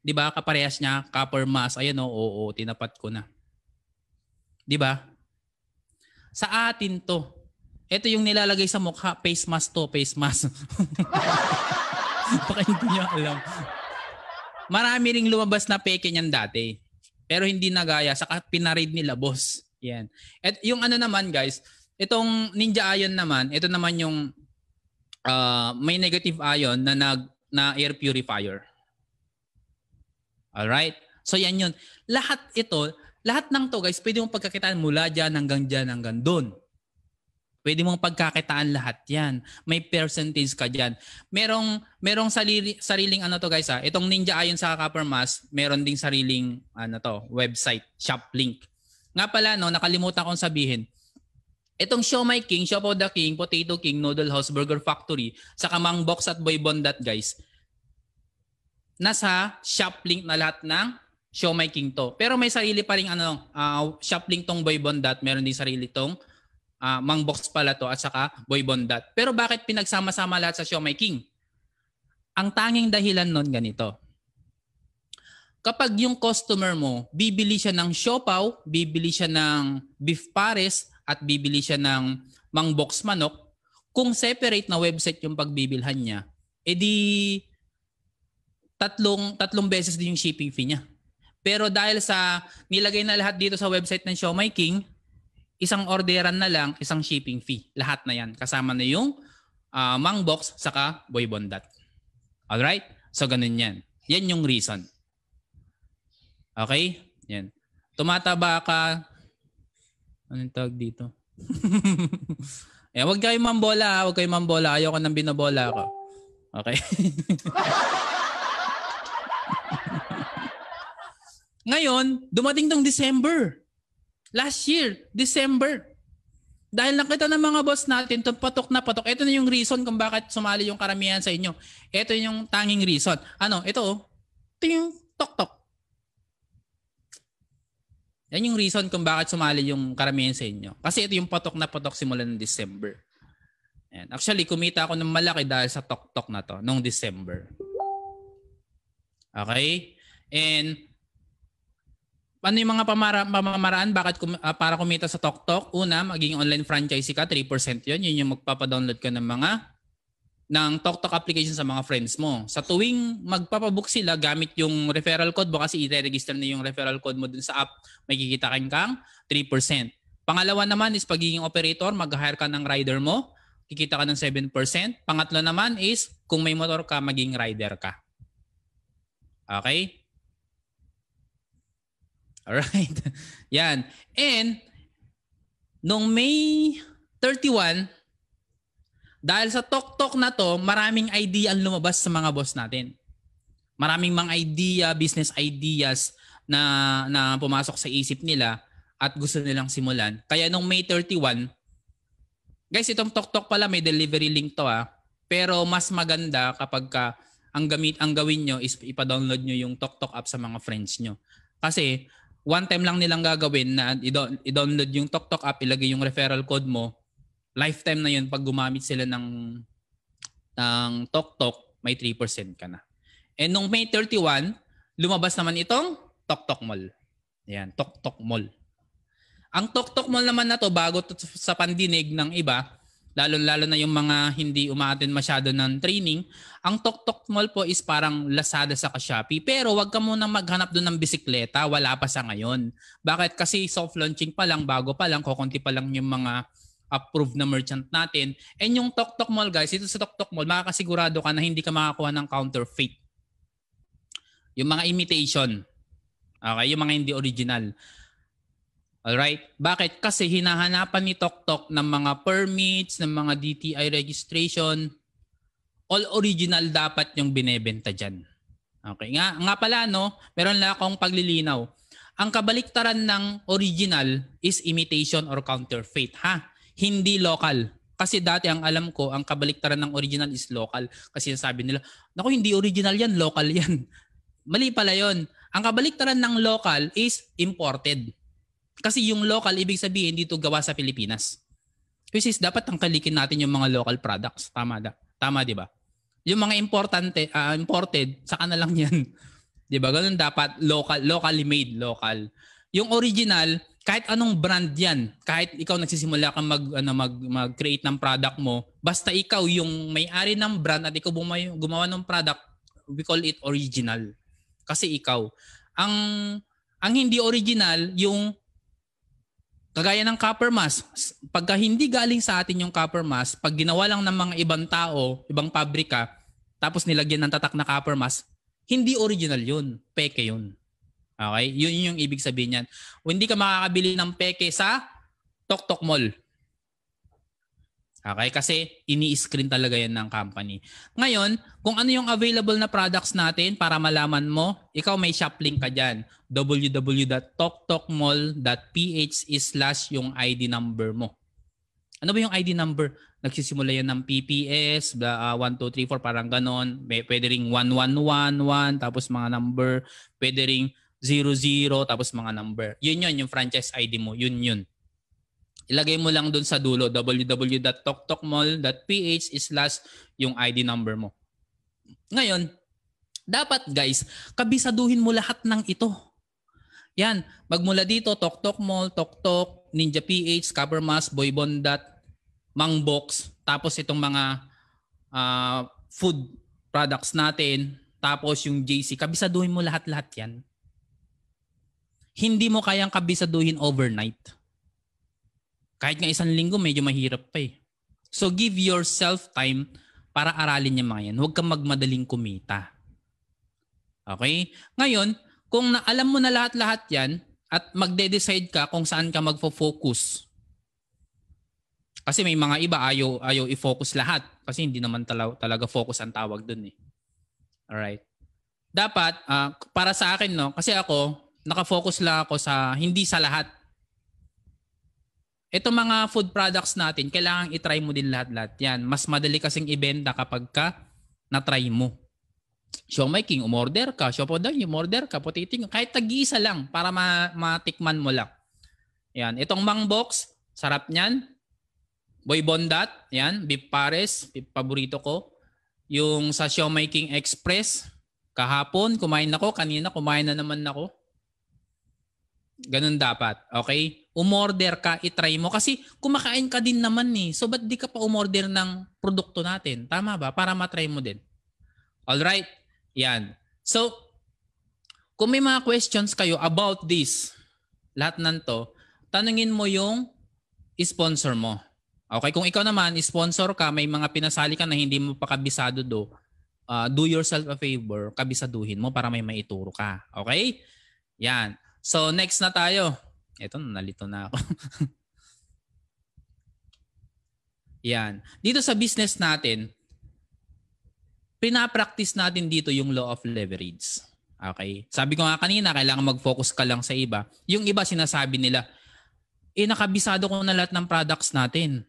'Di ba? Kaparehas niya, copper mask. Ayan oh, oo, oh, oh, tinapat ko na. 'Di ba? Sa atin 'to. Ito yung nilalagay sa mukha, face mask to, face mask. (laughs) Baka hindi niyo alam. Marami ring lumabas na peke niyan dati. Pero hindi nagaya sa pinarid nila, boss. Yan. At yung ano naman, guys, itong Ninja Ion naman, ito naman yung uh, may negative ion na nag na air purifier. All right? So yan yun. Lahat ito, lahat ng to guys, pwede mong pagkakitaan mula diyan hanggang diyan hanggang doon. Pwede mong pagkakitaan lahat 'yan. May percentage ka diyan. Merong merong sarili, sariling ano to guys ha. Ah. Itong Ninja ayon sa Copper Mask, meron ding sariling ano to, website, shop link. Nga pala no, nakalimutan kong sabihin. Itong Show My King, Shop of the King, Potato King, Noodle House, Burger Factory, sa Kamang Box at Boy Bondat guys. Nasa shop link na lahat ng Show My King to. Pero may sarili pa ring ano, uh, shop link tong Boy Bondat, meron din sarili tong uh, ah, Mangbox pala to at saka Boy Bondat. Pero bakit pinagsama-sama lahat sa Siomay King? Ang tanging dahilan nun ganito. Kapag yung customer mo, bibili siya ng siopaw, bibili siya ng beef pares, at bibili siya ng Mangbox manok, kung separate na website yung pagbibilhan niya, edi tatlong tatlong beses din yung shipping fee niya. Pero dahil sa nilagay na lahat dito sa website ng Shomai King, isang orderan na lang, isang shipping fee. Lahat na yan. Kasama na yung uh, ah, Mangbox saka Boybondat. Alright? So, ganun yan. Yan yung reason. Okay? Yan. Tumataba ka. Anong tawag dito? eh, wag kayo mambola ha. Huwag kayo mambola. Ayoko nang binabola ako. Okay? (laughs) Ngayon, dumating tong December. Last year, December. Dahil nakita ng mga boss natin, to patok na patok. Ito na yung reason kung bakit sumali yung karamihan sa inyo. Ito yung tanging reason. Ano? Ito oh. Ito yung tok-tok. Yan yung reason kung bakit sumali yung karamihan sa inyo. Kasi ito yung patok na patok simula ng December. And actually, kumita ako ng malaki dahil sa tok-tok na to noong December. Okay? And ano yung mga pamara, pamamaraan bakit kum, uh, para kumita sa TokTok? Una, maging online franchisee ka, 3% yun. Yun yung magpapadownload ka ng mga ng TokTok application sa mga friends mo. Sa tuwing magpapabook sila gamit yung referral code mo kasi i-register na yung referral code mo dun sa app, may kikita kang kang 3%. Pangalawa naman is pagiging operator, mag-hire ka ng rider mo, kikita ka ng 7%. Pangatlo naman is kung may motor ka, maging rider ka. Okay? Alright? (laughs) Yan. And, nung May 31, dahil sa tok-tok na to, maraming idea ang lumabas sa mga boss natin. Maraming mga idea, business ideas na, na pumasok sa isip nila at gusto nilang simulan. Kaya nung May 31, guys, itong tok-tok pala may delivery link to ah. Pero mas maganda kapag ka, ang gamit ang gawin nyo is ipa-download nyo yung TokTok app sa mga friends nyo. Kasi one time lang nilang gagawin na i-download yung TokTok app, ilagay yung referral code mo. Lifetime na yun pag gumamit sila ng ng TokTok, may 3% ka na. And nung May 31, lumabas naman itong TokTok Mall. Ayan, TokTok Mall. Ang TokTok Mall naman na to bago to sa pandinig ng iba, lalo-lalo na yung mga hindi umaattend masyado ng training, ang Tok Mall po is parang Lazada sa Shopee. Pero wag ka muna maghanap doon ng bisikleta, wala pa sa ngayon. Bakit? Kasi soft launching pa lang, bago pa lang, kokonti pa lang yung mga approved na merchant natin. And yung Tok Mall guys, ito sa Tok Tok Mall, makakasigurado ka na hindi ka makakuha ng counterfeit. Yung mga imitation. Okay, yung mga hindi original. Alright? Bakit? Kasi hinahanapan ni TokTok ng mga permits, ng mga DTI registration. All original dapat yung binebenta dyan. Okay. Nga, nga pala, no? Meron lang akong paglilinaw. Ang kabaliktaran ng original is imitation or counterfeit, ha? Hindi local. Kasi dati ang alam ko, ang kabaliktaran ng original is local. Kasi sabi nila, naku, hindi original yan, local (laughs) yan. Mali pala yon. Ang kabaliktaran ng local is imported kasi yung local, ibig sabihin dito gawa sa Pilipinas. Which is dapat tangkalikin natin yung mga local products. Tama, da? Tama, di ba? Yung mga importante, uh, imported, saka na lang yan. (laughs) di ba? Ganun dapat local, locally made, local. Yung original, kahit anong brand 'yan, kahit ikaw nagsisimula kang mag ano mag mag-create ng product mo, basta ikaw yung may-ari ng brand at ikaw bumay, gumawa ng product, we call it original. Kasi ikaw. Ang ang hindi original yung Kagaya ng copper mask, pagka hindi galing sa atin yung copper mask, pag ginawa lang ng mga ibang tao, ibang pabrika, tapos nilagyan ng tatak na copper mask, hindi original yun. Peke yun. Okay? Yun yung ibig sabihin niyan. O hindi ka makakabili ng peke sa Tok Tok Mall. Okay? Kasi ini-screen talaga yan ng company. Ngayon, kung ano yung available na products natin para malaman mo, ikaw may shop link ka dyan. www.toktokmall.ph slash yung ID number mo. Ano ba yung ID number? Nagsisimula yan ng PPS, uh, 1, 2, 3, 4, parang ganon. May, pwede ring 1111, tapos mga number. Pwede ring 00, tapos mga number. Yun yun, yung franchise ID mo. Yun yun ilagay mo lang doon sa dulo www.toktokmall.ph slash yung ID number mo. Ngayon, dapat guys, kabisaduhin mo lahat ng ito. Yan, magmula dito, Toktok Mall, Toktok, Ninja PH, Covermas, Boybondat, Mangbox, tapos itong mga uh, food products natin, tapos yung JC, kabisaduhin mo lahat-lahat yan. Hindi mo kayang kabisaduhin overnight kahit nga isang linggo, medyo mahirap pa eh. So give yourself time para aralin niya mga yan. Huwag kang magmadaling kumita. Okay? Ngayon, kung naalam mo na lahat-lahat yan at magde-decide ka kung saan ka magfo-focus. Kasi may mga iba ayo ayo i-focus lahat kasi hindi naman tala, talaga focus ang tawag doon eh. All right. Dapat, uh, para sa akin no, kasi ako, naka-focus lang ako sa, hindi sa lahat ito mga food products natin, kailangan itry mo din lahat-lahat yan. Mas madali kasing ibenta kapag ka na-try mo. Siomay King, umorder ka. Siopodan, umorder ka. Potiting, kahit tag-iisa lang para ma- matikman mo lang. Yan. Itong Mang Box, sarap niyan. Boy Bondat, yan. Beef Pares, paborito ko. Yung sa Siomay King Express, kahapon, kumain ako. Kanina, kumain na naman ako. Ganun dapat. Okay? Umorder ka, itry mo. Kasi kumakain ka din naman eh. So ba't di ka pa umorder ng produkto natin? Tama ba? Para matry mo din. Alright? Yan. So, kung may mga questions kayo about this, lahat nan to, tanungin mo yung sponsor mo. Okay, kung ikaw naman, sponsor ka, may mga pinasali ka na hindi mo pa kabisado do, uh, do yourself a favor, kabisaduhin mo para may maituro ka. Okay? Yan. So next na tayo. Ito, nalito na ako. (laughs) Yan. Dito sa business natin, pinapractice natin dito yung law of leverage. Okay? Sabi ko nga kanina, kailangan mag-focus ka lang sa iba. Yung iba sinasabi nila, eh nakabisado ko na lahat ng products natin.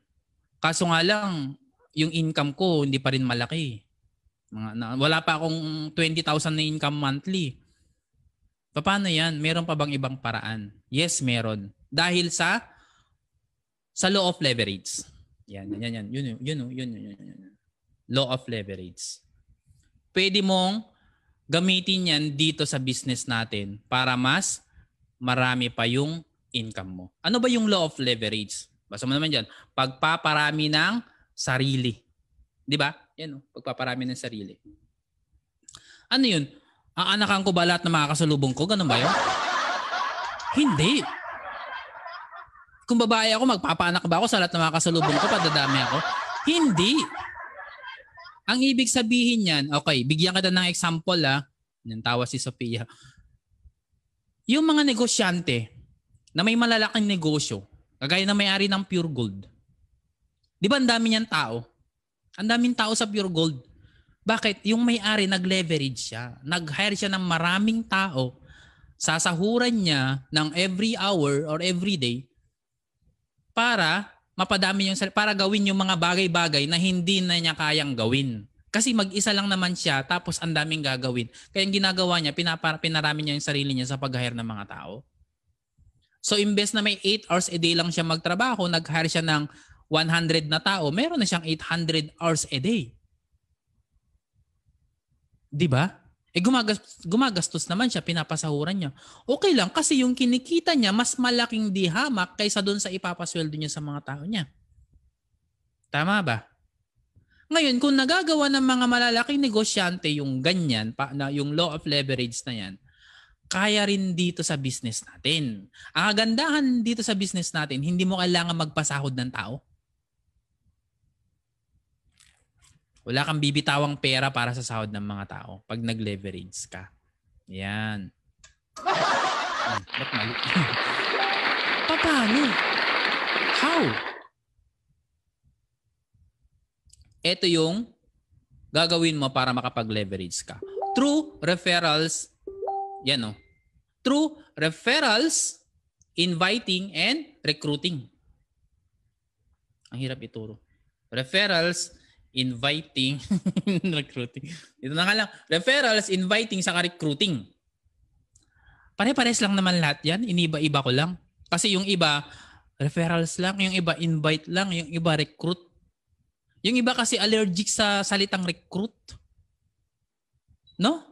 Kaso nga lang, yung income ko hindi pa rin malaki. Mga, wala pa akong 20,000 na income monthly. Paano yan? Meron pa bang ibang paraan? Yes, meron. Dahil sa sa law of leverage. Yan, yan, yan. Yun, yun, yun, yun, yun, yun, yun. Law of leverage. Pwede mong gamitin yan dito sa business natin para mas marami pa yung income mo. Ano ba yung law of leverage? Basta mo naman dyan. Pagpaparami ng sarili. Di ba? Yan o. Oh. Pagpaparami ng sarili. Ano yun? Aanakan ko ba lahat na makakasalubong ko? Ganun ba yun? Hindi. Kung babae ako, magpapanak ba ako sa lahat na makakasalubong ko? Padadami ako? Hindi. Ang ibig sabihin niyan, okay, bigyan kita ng example ah. Yan tawa si Sophia. Yung mga negosyante na may malalaking negosyo, kagaya na may-ari ng Pure Gold. Di ba ang dami niyan tao? Ang daming tao sa Pure Gold. Bakit? Yung may-ari nag-leverage siya. Nag-hire siya ng maraming tao. Sasahuran niya ng every hour or every day para mapadami yung para gawin yung mga bagay-bagay na hindi na niya kayang gawin. Kasi mag-isa lang naman siya tapos ang daming gagawin. Kaya yung ginagawa niya, pinapar- pinarami niya yung sarili niya sa pag-hire ng mga tao. So imbes na may 8 hours a day lang siya magtrabaho, nag-hire siya ng 100 na tao, meron na siyang 800 hours a day. 'Di ba? Eh gumagastos, gumagastos naman siya, pinapasahuran niya. Okay lang kasi yung kinikita niya mas malaking dihamak kaysa doon sa ipapasweldo niya sa mga tao niya. Tama ba? Ngayon, kung nagagawa ng mga malalaking negosyante yung ganyan, pa, na, yung law of leverage na yan, kaya rin dito sa business natin. Ang agandahan dito sa business natin, hindi mo kailangan magpasahod ng tao. Wala kang bibitawang pera para sa sahod ng mga tao pag nag-leverage ka. Yan. ba't mali? (laughs) Paano? How? Ito yung gagawin mo para makapag-leverage ka. Through referrals, yan o. No? Through referrals, inviting, and recruiting. Ang hirap ituro. Referrals, inviting, (laughs) recruiting. Ito na nga lang. Referrals, inviting, sa recruiting. Pare-pares lang naman lahat yan. Iniba-iba ko lang. Kasi yung iba, referrals lang. Yung iba, invite lang. Yung iba, recruit. Yung iba kasi allergic sa salitang recruit. No?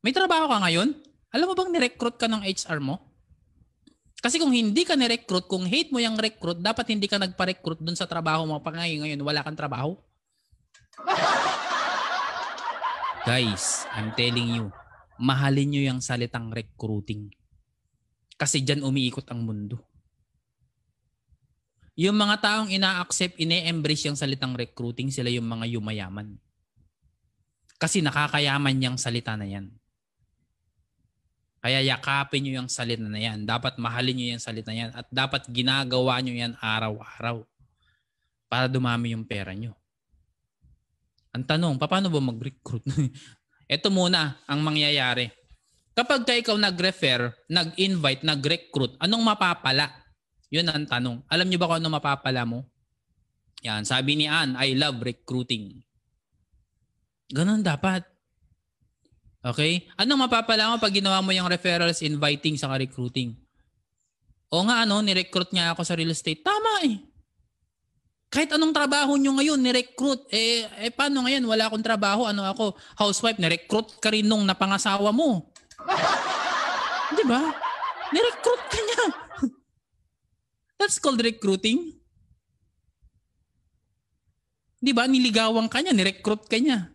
May trabaho ka ngayon? Alam mo bang nirecruit ka ng HR mo? Kasi kung hindi ka nirecruit, kung hate mo yung recruit, dapat hindi ka nagpa-recruit dun sa trabaho mo pa ngayon, ngayon wala kang trabaho. Guys, I'm telling you, mahalin nyo yung salitang recruiting. Kasi dyan umiikot ang mundo. Yung mga taong ina-accept, ine-embrace yung salitang recruiting, sila yung mga yumayaman. Kasi nakakayaman yung salita na yan. Kaya yakapin nyo yung salita na yan. Dapat mahalin nyo yung salita na yan. At dapat ginagawa nyo yan araw-araw para dumami yung pera nyo. Ang tanong, paano ba mag-recruit? Ito (laughs) muna ang mangyayari. Kapag ka ikaw nag-refer, nag-invite, nag-recruit, anong mapapala? Yun ang tanong. Alam niyo ba kung ano mapapala mo? Yan, sabi ni Ann, I love recruiting. Ganun dapat. Okay? Anong mapapala mo pag ginawa mo yung referrals, inviting, sa recruiting? O nga ano, ni-recruit niya ako sa real estate. Tama eh kahit anong trabaho nyo ngayon, ni-recruit, eh, eh paano ngayon, wala akong trabaho, ano ako, housewife, ni-recruit ka rin nung napangasawa mo. (laughs) Di ba? Ni-recruit ka niya. (laughs) That's called recruiting. Di ba? Niligawan ka niya, ni-recruit ka niya.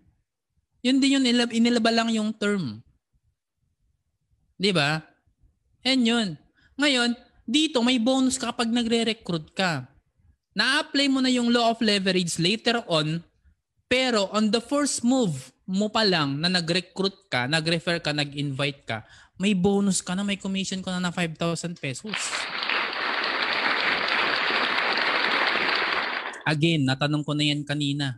Yun din yun, inilaba, inilaba lang yung term. Di ba? And yun. Ngayon, dito may bonus kapag nagre-recruit ka na-apply mo na yung law of leverage later on, pero on the first move mo pa lang na nag-recruit ka, nag-refer ka, nag-invite ka, may bonus ka na, may commission ka na na 5,000 pesos. Again, natanong ko na yan kanina.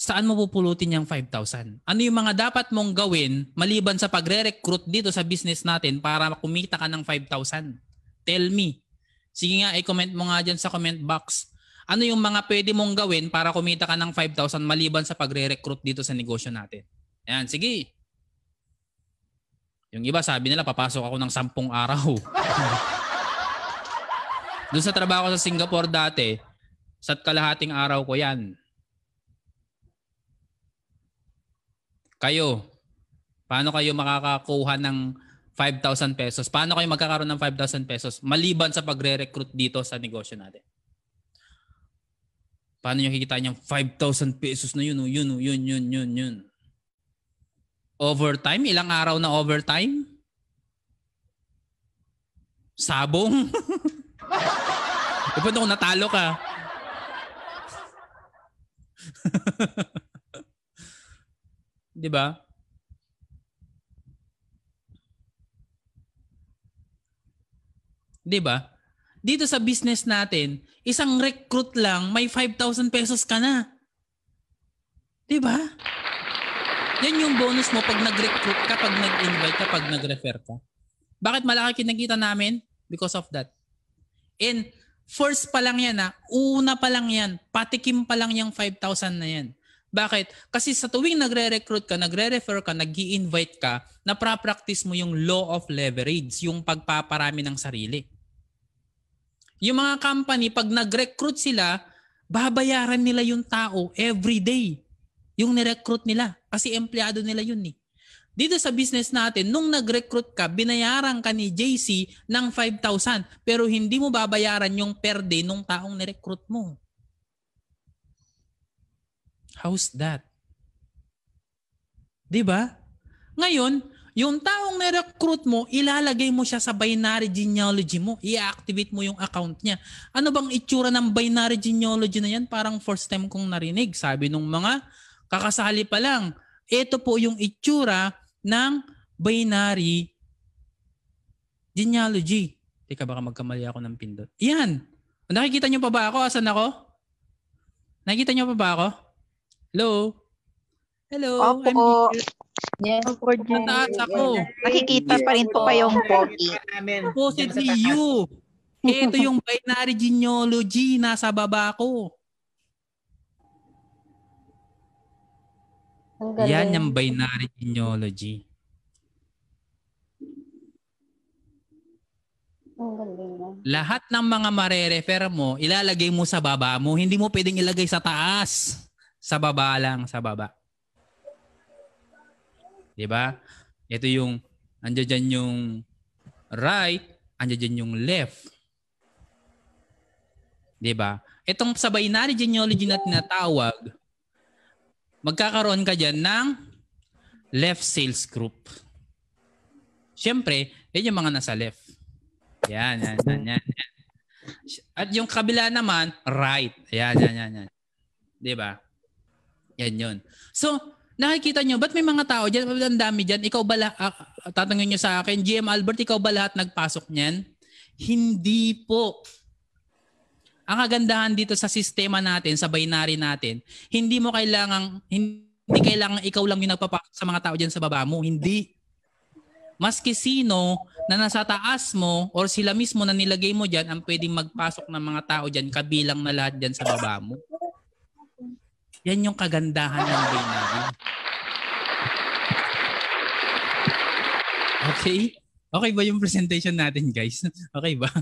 Saan mo pupulutin yung 5,000? Ano yung mga dapat mong gawin maliban sa pagre-recruit dito sa business natin para kumita ka ng 5,000? Tell me. Sige nga, i-comment mo nga dyan sa comment box. Ano yung mga pwede mong gawin para kumita ka ng 5,000 maliban sa pagre-recruit dito sa negosyo natin? Ayan, sige. Yung iba sabi nila, papasok ako ng 10 araw. (laughs) Doon sa trabaho ko sa Singapore dati, sa kalahating araw ko yan. Kayo, paano kayo makakakuha ng 5,000 pesos. Paano kayo magkakaroon ng 5,000 pesos maliban sa pagre-recruit dito sa negosyo natin? Paano nyo kikita yung 5,000 pesos na yun, oh, yun, oh, yun, yun, yun, yun? Overtime? Ilang araw na overtime? Sabong? (laughs) e paano kung natalo ka? (laughs) Di ba? 'Di ba? Dito sa business natin, isang recruit lang, may 5,000 pesos ka na. 'Di ba? Yan yung bonus mo pag nag-recruit ka, pag nag-invite ka, pag nag-refer ka. Bakit malaki kinakita namin? Because of that. And first pa lang yan ha, una pa lang yan, patikim pa lang yung 5,000 na yan. Bakit? Kasi sa tuwing nagre-recruit ka, nagre-refer ka, nag invite ka, napra-practice mo yung law of leverage, yung pagpaparami ng sarili. Yung mga company, pag nag-recruit sila, babayaran nila yung tao every day. Yung nirecruit nila. Kasi empleyado nila yun eh. Dito sa business natin, nung nag-recruit ka, binayaran ka ni JC ng 5,000 pero hindi mo babayaran yung per day nung taong nirecruit mo. How's that? 'Di ba? Ngayon, yung taong na-recruit mo, ilalagay mo siya sa binary genealogy mo. I-activate mo yung account niya. Ano bang itsura ng binary genealogy na yan? Parang first time kong narinig. Sabi nung mga kakasali pa lang, ito po yung itsura ng binary genealogy. Teka, baka magkamali ako ng pindot. Yan. Nakikita niyo pa ba ako? Asan ako? Nakikita niyo pa ba ako? Hello? Hello, Opo. I'm here. Yes. Opo, Mataas ako. Nakikita pa rin po kayong Pogi. Supposedly you. ito yung binary genealogy nasa baba ko. Yan yung binary genealogy. Ah. Lahat ng mga marerefer mo, ilalagay mo sa baba mo. Hindi mo pwedeng ilagay sa taas. Sa baba lang, sa baba. 'Di ba? Ito yung andiyan diyan yung right, andiyan diyan yung left. 'Di ba? Itong sa binary genealogy na tinatawag, magkakaroon ka diyan ng left sales group. Siyempre, yan yung mga nasa left. Yan, yan, yan, yan. yan. At yung kabila naman, right. Yan, yan, yan, yan. 'Di ba? Yan 'yun. So, nakikita nyo, ba't may mga tao dyan, ang dami dyan, ikaw ba lahat, ah, ah, tatanungin nyo sa akin, GM Albert, ikaw ba lahat nagpasok niyan? Hindi po. Ang kagandahan dito sa sistema natin, sa binary natin, hindi mo kailangang, hindi kailangang ikaw lang yung nagpapasok sa mga tao dyan sa baba mo. Hindi. Maski sino na nasa taas mo or sila mismo na nilagay mo dyan ang pwedeng magpasok ng mga tao dyan kabilang na lahat dyan sa baba mo. Yan yung kagandahan ng binary. Okay? Okay ba yung presentation natin, guys? Okay ba?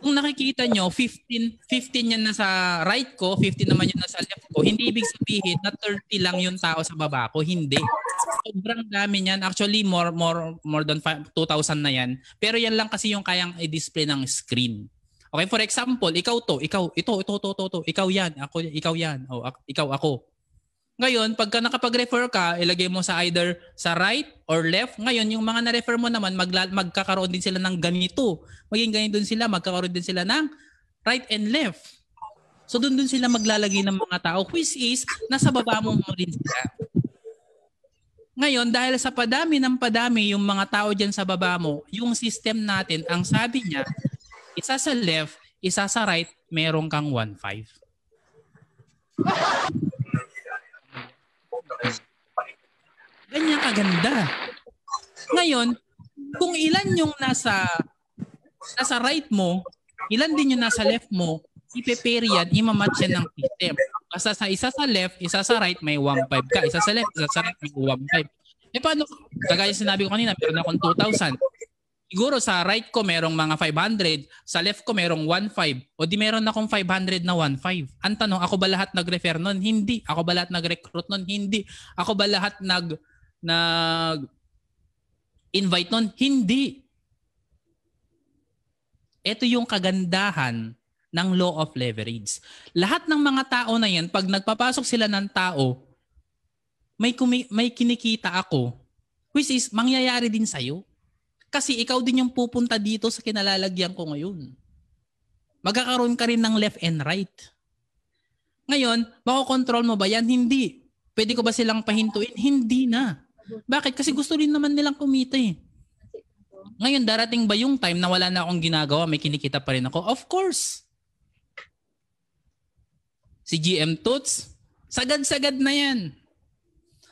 Kung nakikita nyo, 15, 15 yan na sa right ko, 15 naman na sa left ko. Hindi ibig sabihin na 30 lang yung tao sa baba ko. Hindi. Sobrang dami niyan. Actually, more, more, more than 5, 2,000 na yan. Pero yan lang kasi yung kayang i-display ng screen. Okay, for example, ikaw to, ikaw, ito, ito, ito, ito, ito ikaw yan, ako, ikaw yan, o, ikaw, ako. Ngayon, pagka nakapag-refer ka, ilagay mo sa either sa right or left. Ngayon, yung mga na-refer mo naman, magla- magkakaroon din sila ng ganito. Maging ganito din sila, magkakaroon din sila ng right and left. So, doon doon sila maglalagay ng mga tao, which is, nasa baba mo mo rin sila. Ngayon, dahil sa padami ng padami yung mga tao dyan sa baba mo, yung system natin, ang sabi niya, isa sa left, isa sa right, meron kang 1.5. Ganyan kaganda. Ngayon, kung ilan yung nasa nasa right mo, ilan din yung nasa left mo, ipe-pair yan, imamatch yan ng system. Basta sa isa sa left, isa sa right, may 1.5 ka. Isa sa left, isa sa right, may 1.5. Eh paano, kagaya sinabi ko kanina, meron akong 2,000 siguro sa right ko merong mga 500, sa left ko merong 1.5, o di meron akong 500 na 1.5. Ang tanong, ako ba lahat nag-refer nun? Hindi. Ako ba lahat nag-recruit nun? Hindi. Ako ba lahat nag, nag invite nun? Hindi. Ito yung kagandahan ng law of leverage. Lahat ng mga tao na yan, pag nagpapasok sila ng tao, may, kumi- may kinikita ako, which is mangyayari din sa'yo. Kasi ikaw din yung pupunta dito sa kinalalagyan ko ngayon. Magkakaroon ka rin ng left and right. Ngayon, makokontrol mo ba yan? Hindi. Pwede ko ba silang pahintuin? Hindi na. Bakit? Kasi gusto rin naman nilang kumita eh. Ngayon, darating ba yung time na wala na akong ginagawa, may kinikita pa rin ako? Of course. Si GM Toots, sagad-sagad na yan.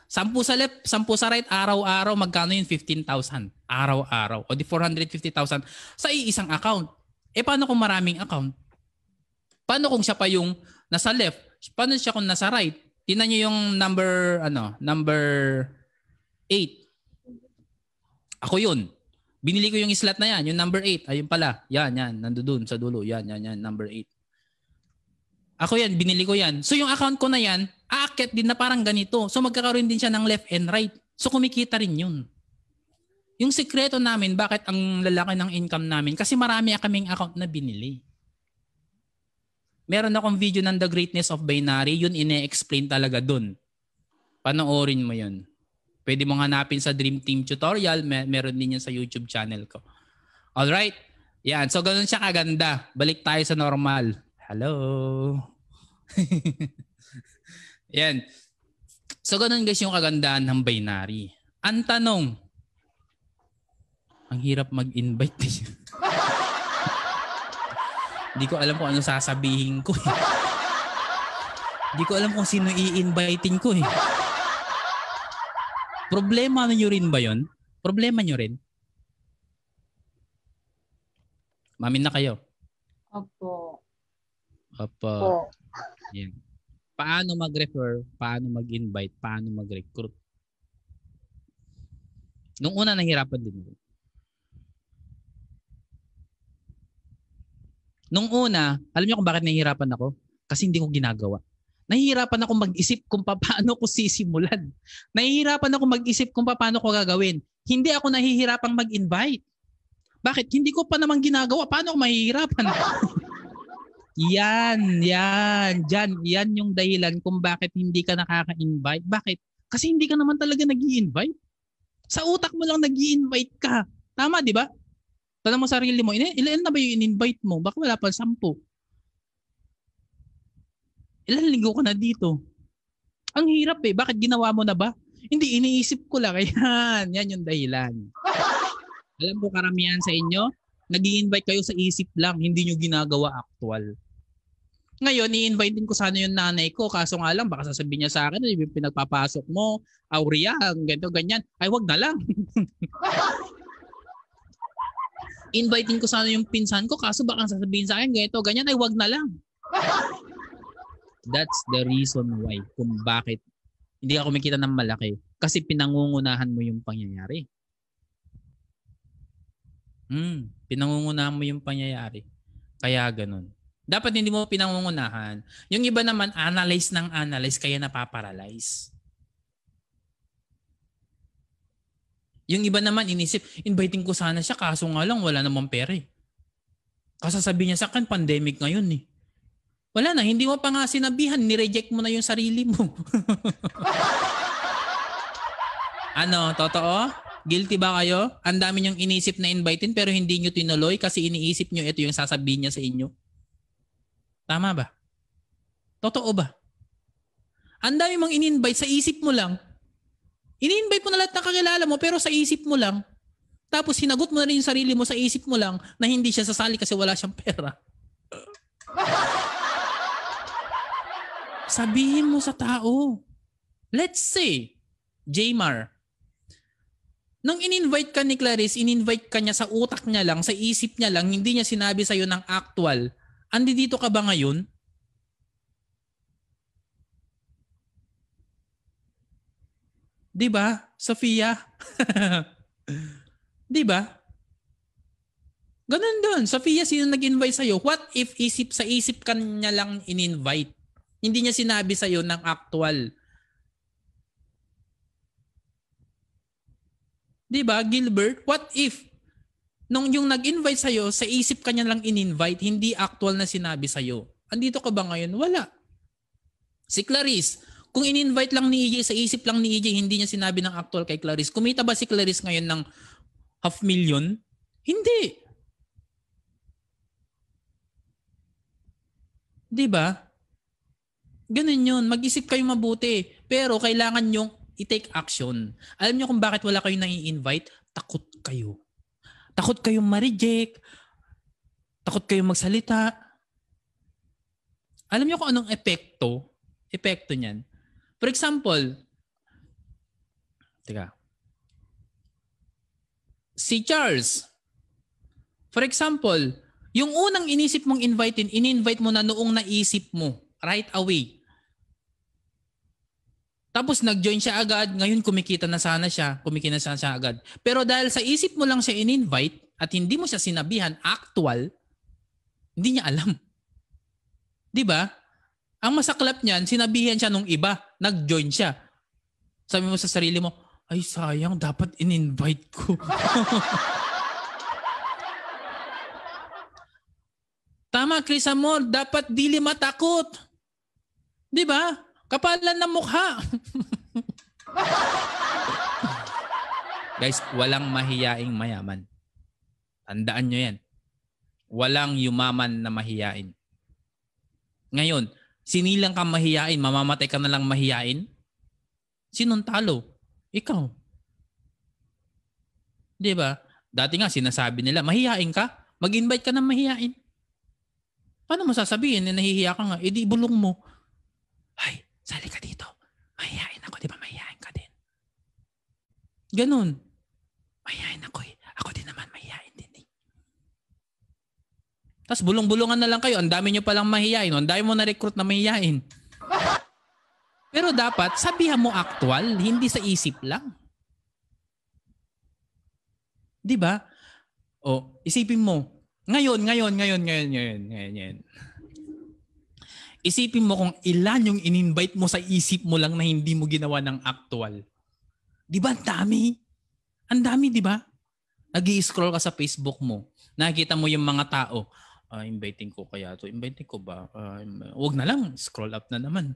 Sampu sa left, sampu sa right, araw-araw, magkano yun? 15,000. Araw-araw. O di 450,000 sa iisang account. Eh paano kung maraming account? Paano kung siya pa yung nasa left? Paano siya kung nasa right? Tingnan niyo yung number, ano, number 8. Ako yun. Binili ko yung slot na yan, yung number 8. Ayun pala. Yan, yan. Nandoon sa dulo. Yan, yan, yan. Number 8. Ako yan, binili ko yan. So yung account ko na yan, aakyat din na parang ganito. So magkakaroon din siya ng left and right. So kumikita rin yun. Yung sikreto namin, bakit ang lalaki ng income namin? Kasi marami kaming account na binili. Meron akong video ng The Greatness of Binary. Yun ine-explain talaga dun. Panoorin mo yun. Pwede mong hanapin sa Dream Team Tutorial. Mer- meron din yan sa YouTube channel ko. Alright? Yan. So, ganun siya kaganda. Balik tayo sa normal. Hello. (laughs) Yan. So ganun guys yung kagandahan ng binary. Ang tanong, ang hirap mag-invite. Eh. (laughs) Hindi ko alam kung ano sasabihin ko. Eh. Hindi ko alam kung sino i-inviting ko eh. Problema nyo rin ba yon? Problema nyo rin? Mamin na kayo. Opo. Papa. Po. Yan. Paano mag-refer, paano mag-invite, paano mag-recruit. Nung una nahirapan din ako. Nung una, alam niyo kung bakit nahihirapan ako? Kasi hindi ko ginagawa. Nahihirapan ako mag-isip kung paano ko sisimulan. Nahihirapan ako mag-isip kung paano ko gagawin. Hindi ako nahihirapang mag-invite. Bakit? Hindi ko pa naman ginagawa. Paano ako mahihirapan? (laughs) Yan, yan, dyan, yan yung dahilan kung bakit hindi ka nakaka-invite. Bakit? Kasi hindi ka naman talaga nag invite Sa utak mo lang nag invite ka. Tama, di ba? Tanong mo sarili mo, ilan, ilan na ba yung in-invite mo? Bakit wala pa, sampo. Ilan linggo ka na dito? Ang hirap eh. Bakit ginawa mo na ba? Hindi, iniisip ko lang. (laughs) Ayan, yan yung dahilan. Alam ko karamihan sa inyo, nag invite kayo sa isip lang, hindi nyo ginagawa actual. Ngayon, i-invite din ko sana yung nanay ko. Kaso nga lang, baka sasabihin niya sa akin, ano yung pinagpapasok mo, Aurea, ganito, ganyan. Ay, wag na lang. (laughs) Inviting ko sana yung pinsan ko, kaso baka sasabihin sa akin, ganito, ganyan. Ay, wag na lang. That's the reason why kung bakit hindi ka kumikita ng malaki kasi pinangungunahan mo yung pangyayari. Hmm, pinangungunahan mo yung pangyayari. Kaya ganun. Dapat hindi mo pinangungunahan. Yung iba naman, analyze ng analyze, kaya napaparalyze. Yung iba naman, inisip, inviting ko sana siya, kaso nga lang, wala namang pera eh. Kasasabi niya sa akin, pandemic ngayon eh. Wala na, hindi mo pa nga sinabihan, nireject mo na yung sarili mo. (laughs) ano, totoo? Guilty ba kayo? Ang dami niyong inisip na invitein pero hindi niyo tinuloy kasi iniisip niyo ito yung sasabihin niya sa inyo. Tama ba? Totoo ba? Ang dami mong in-invite sa isip mo lang. In-invite mo na lahat ng kakilala mo pero sa isip mo lang. Tapos sinagot mo na rin yung sarili mo sa isip mo lang na hindi siya sasali kasi wala siyang pera. Sabihin mo sa tao. Let's say, Jmar, nang in-invite ka ni Clarice, in-invite ka niya sa utak niya lang, sa isip niya lang, hindi niya sinabi sa'yo ng actual Andi dito ka ba ngayon? Di ba? Sofia. (laughs) Di ba? Ganun doon. Sofia, sino nag-invite sa'yo? What if isip sa isip ka niya lang in-invite? Hindi niya sinabi sa'yo ng actual. Di ba, Gilbert? What if nung yung nag-invite sa'yo, sa isip kanya lang in-invite, hindi actual na sinabi sa'yo. Andito ka ba ngayon? Wala. Si Clarice, kung in-invite lang ni EJ, sa isip lang ni EJ, hindi niya sinabi ng actual kay Clarice. Kumita ba si Clarice ngayon ng half million? Hindi. 'Di ba? Ganun 'yun. Mag-isip kayo mabuti. Pero kailangan yung i-take action. Alam niyo kung bakit wala kayong nai-invite? Takot kayo. Takot kayong ma-reject. Takot kayong magsalita. Alam niyo kung anong epekto? Epekto niyan. For example, teka, si Charles. For example, yung unang inisip mong invite in, in-invite mo na noong naisip mo, right away. Tapos nag-join siya agad, ngayon kumikita na sana siya, kumikita na sana siya agad. Pero dahil sa isip mo lang siya in-invite at hindi mo siya sinabihan, actual, hindi niya alam. (laughs) 'Di ba? Ang masaklap niyan, sinabihan siya nung iba, nag-join siya. Sabi mo sa sarili mo, ay sayang, dapat in-invite ko. (laughs) Tama, Chris Amor, dapat dili matakot. 'Di ba? Kapalan ng mukha. Guys, walang mahiyaing mayaman. Tandaan nyo yan. Walang yumaman na mahiyain. Ngayon, sinilang kang mahiyain, mamamatay ka na lang mahiyain? Sinong talo? Ikaw. Di ba? Dati nga sinasabi nila, mahiyain ka? Mag-invite ka ng mahiyain. Paano mo sasabihin na nahihiya ka nga? E di bulong mo. Ay, Sali ka dito. Mahihain ako. Di ba mahihain ka din? Ganun. Mahihain ako eh. Ako din naman mahihain din eh. Tapos bulong-bulungan na lang kayo. Ang dami nyo palang mahihain. Ang dami mo na-recruit na mahihain. (laughs) Pero dapat, sabihan mo actual, hindi sa isip lang. Di ba? O, isipin mo, ngayon, ngayon, ngayon, ngayon, ngayon, ngayon, ngayon. Isipin mo kung ilan yung in-invite mo sa isip mo lang na hindi mo ginawa ng actual. Di ba ang dami? Ang dami, di ba? nag scroll ka sa Facebook mo. Nakikita mo yung mga tao. Uh, inviting ko kaya to. Inviting ko ba? Uh, wag na lang. Scroll up na naman.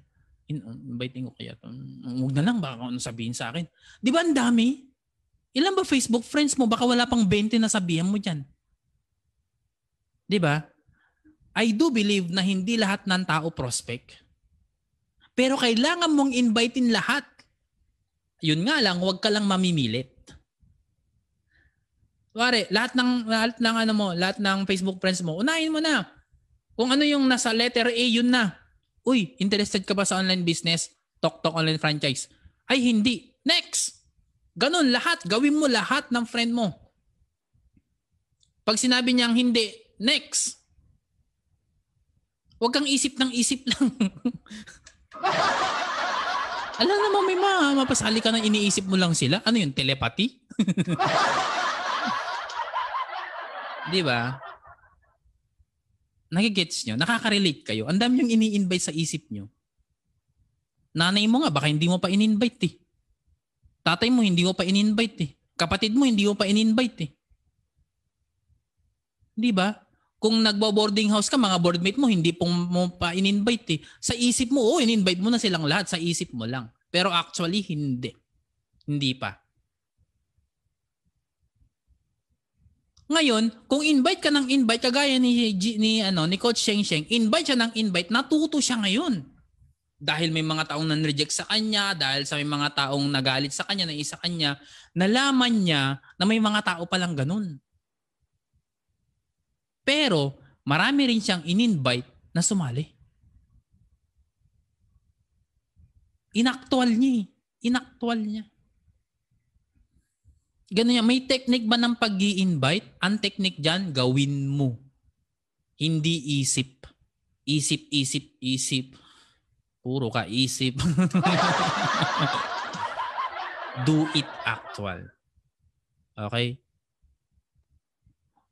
In, ah, inviting ko kaya to. Wag na lang. Baka ano sabihin sa akin. Di ba ang dami? Ilan ba Facebook friends mo? Baka wala pang 20 na sabihan mo dyan. Di ba? I do believe na hindi lahat ng tao prospect. Pero kailangan mong invitein lahat. Yun nga lang, huwag ka lang mamimilit. Pare, lahat ng lahat ng ano mo, lahat ng Facebook friends mo, unahin mo na. Kung ano yung nasa letter A, yun na. Uy, interested ka ba sa online business? TokTok online franchise. Ay hindi. Next. Ganun lahat, gawin mo lahat ng friend mo. Pag sinabi niyang hindi, next. Huwag kang isip ng isip lang. Alam mo, may mga mapasali ka na iniisip mo lang sila. Ano yun, telepathy? (laughs) Di ba? Nagigets nyo? Nakaka-relate kayo? Ang dami yung ini-invite sa isip nyo. Nanay mo nga, baka hindi mo pa in-invite eh. Tatay mo, hindi mo pa in-invite eh. Kapatid mo, hindi mo pa in-invite eh. Di ba? kung nagbo-boarding house ka, mga boardmate mo, hindi pong mo pa in-invite eh. Sa isip mo, oh, in-invite mo na silang lahat. Sa isip mo lang. Pero actually, hindi. Hindi pa. Ngayon, kung invite ka ng invite, kagaya ni, ni, ano, ni Coach Sheng Sheng, invite siya ng invite, natuto siya ngayon. Dahil may mga taong nan-reject sa kanya, dahil sa may mga taong nagalit sa kanya, na isa kanya, nalaman niya na may mga tao palang ganun. Pero marami rin siyang in-invite na sumali. Inactual niya eh. Inaktual niya. Ganun yan. May technique ba ng pag invite Ang technique dyan, gawin mo. Hindi isip. Isip, isip, isip. Puro ka isip. (laughs) Do it actual. Okay?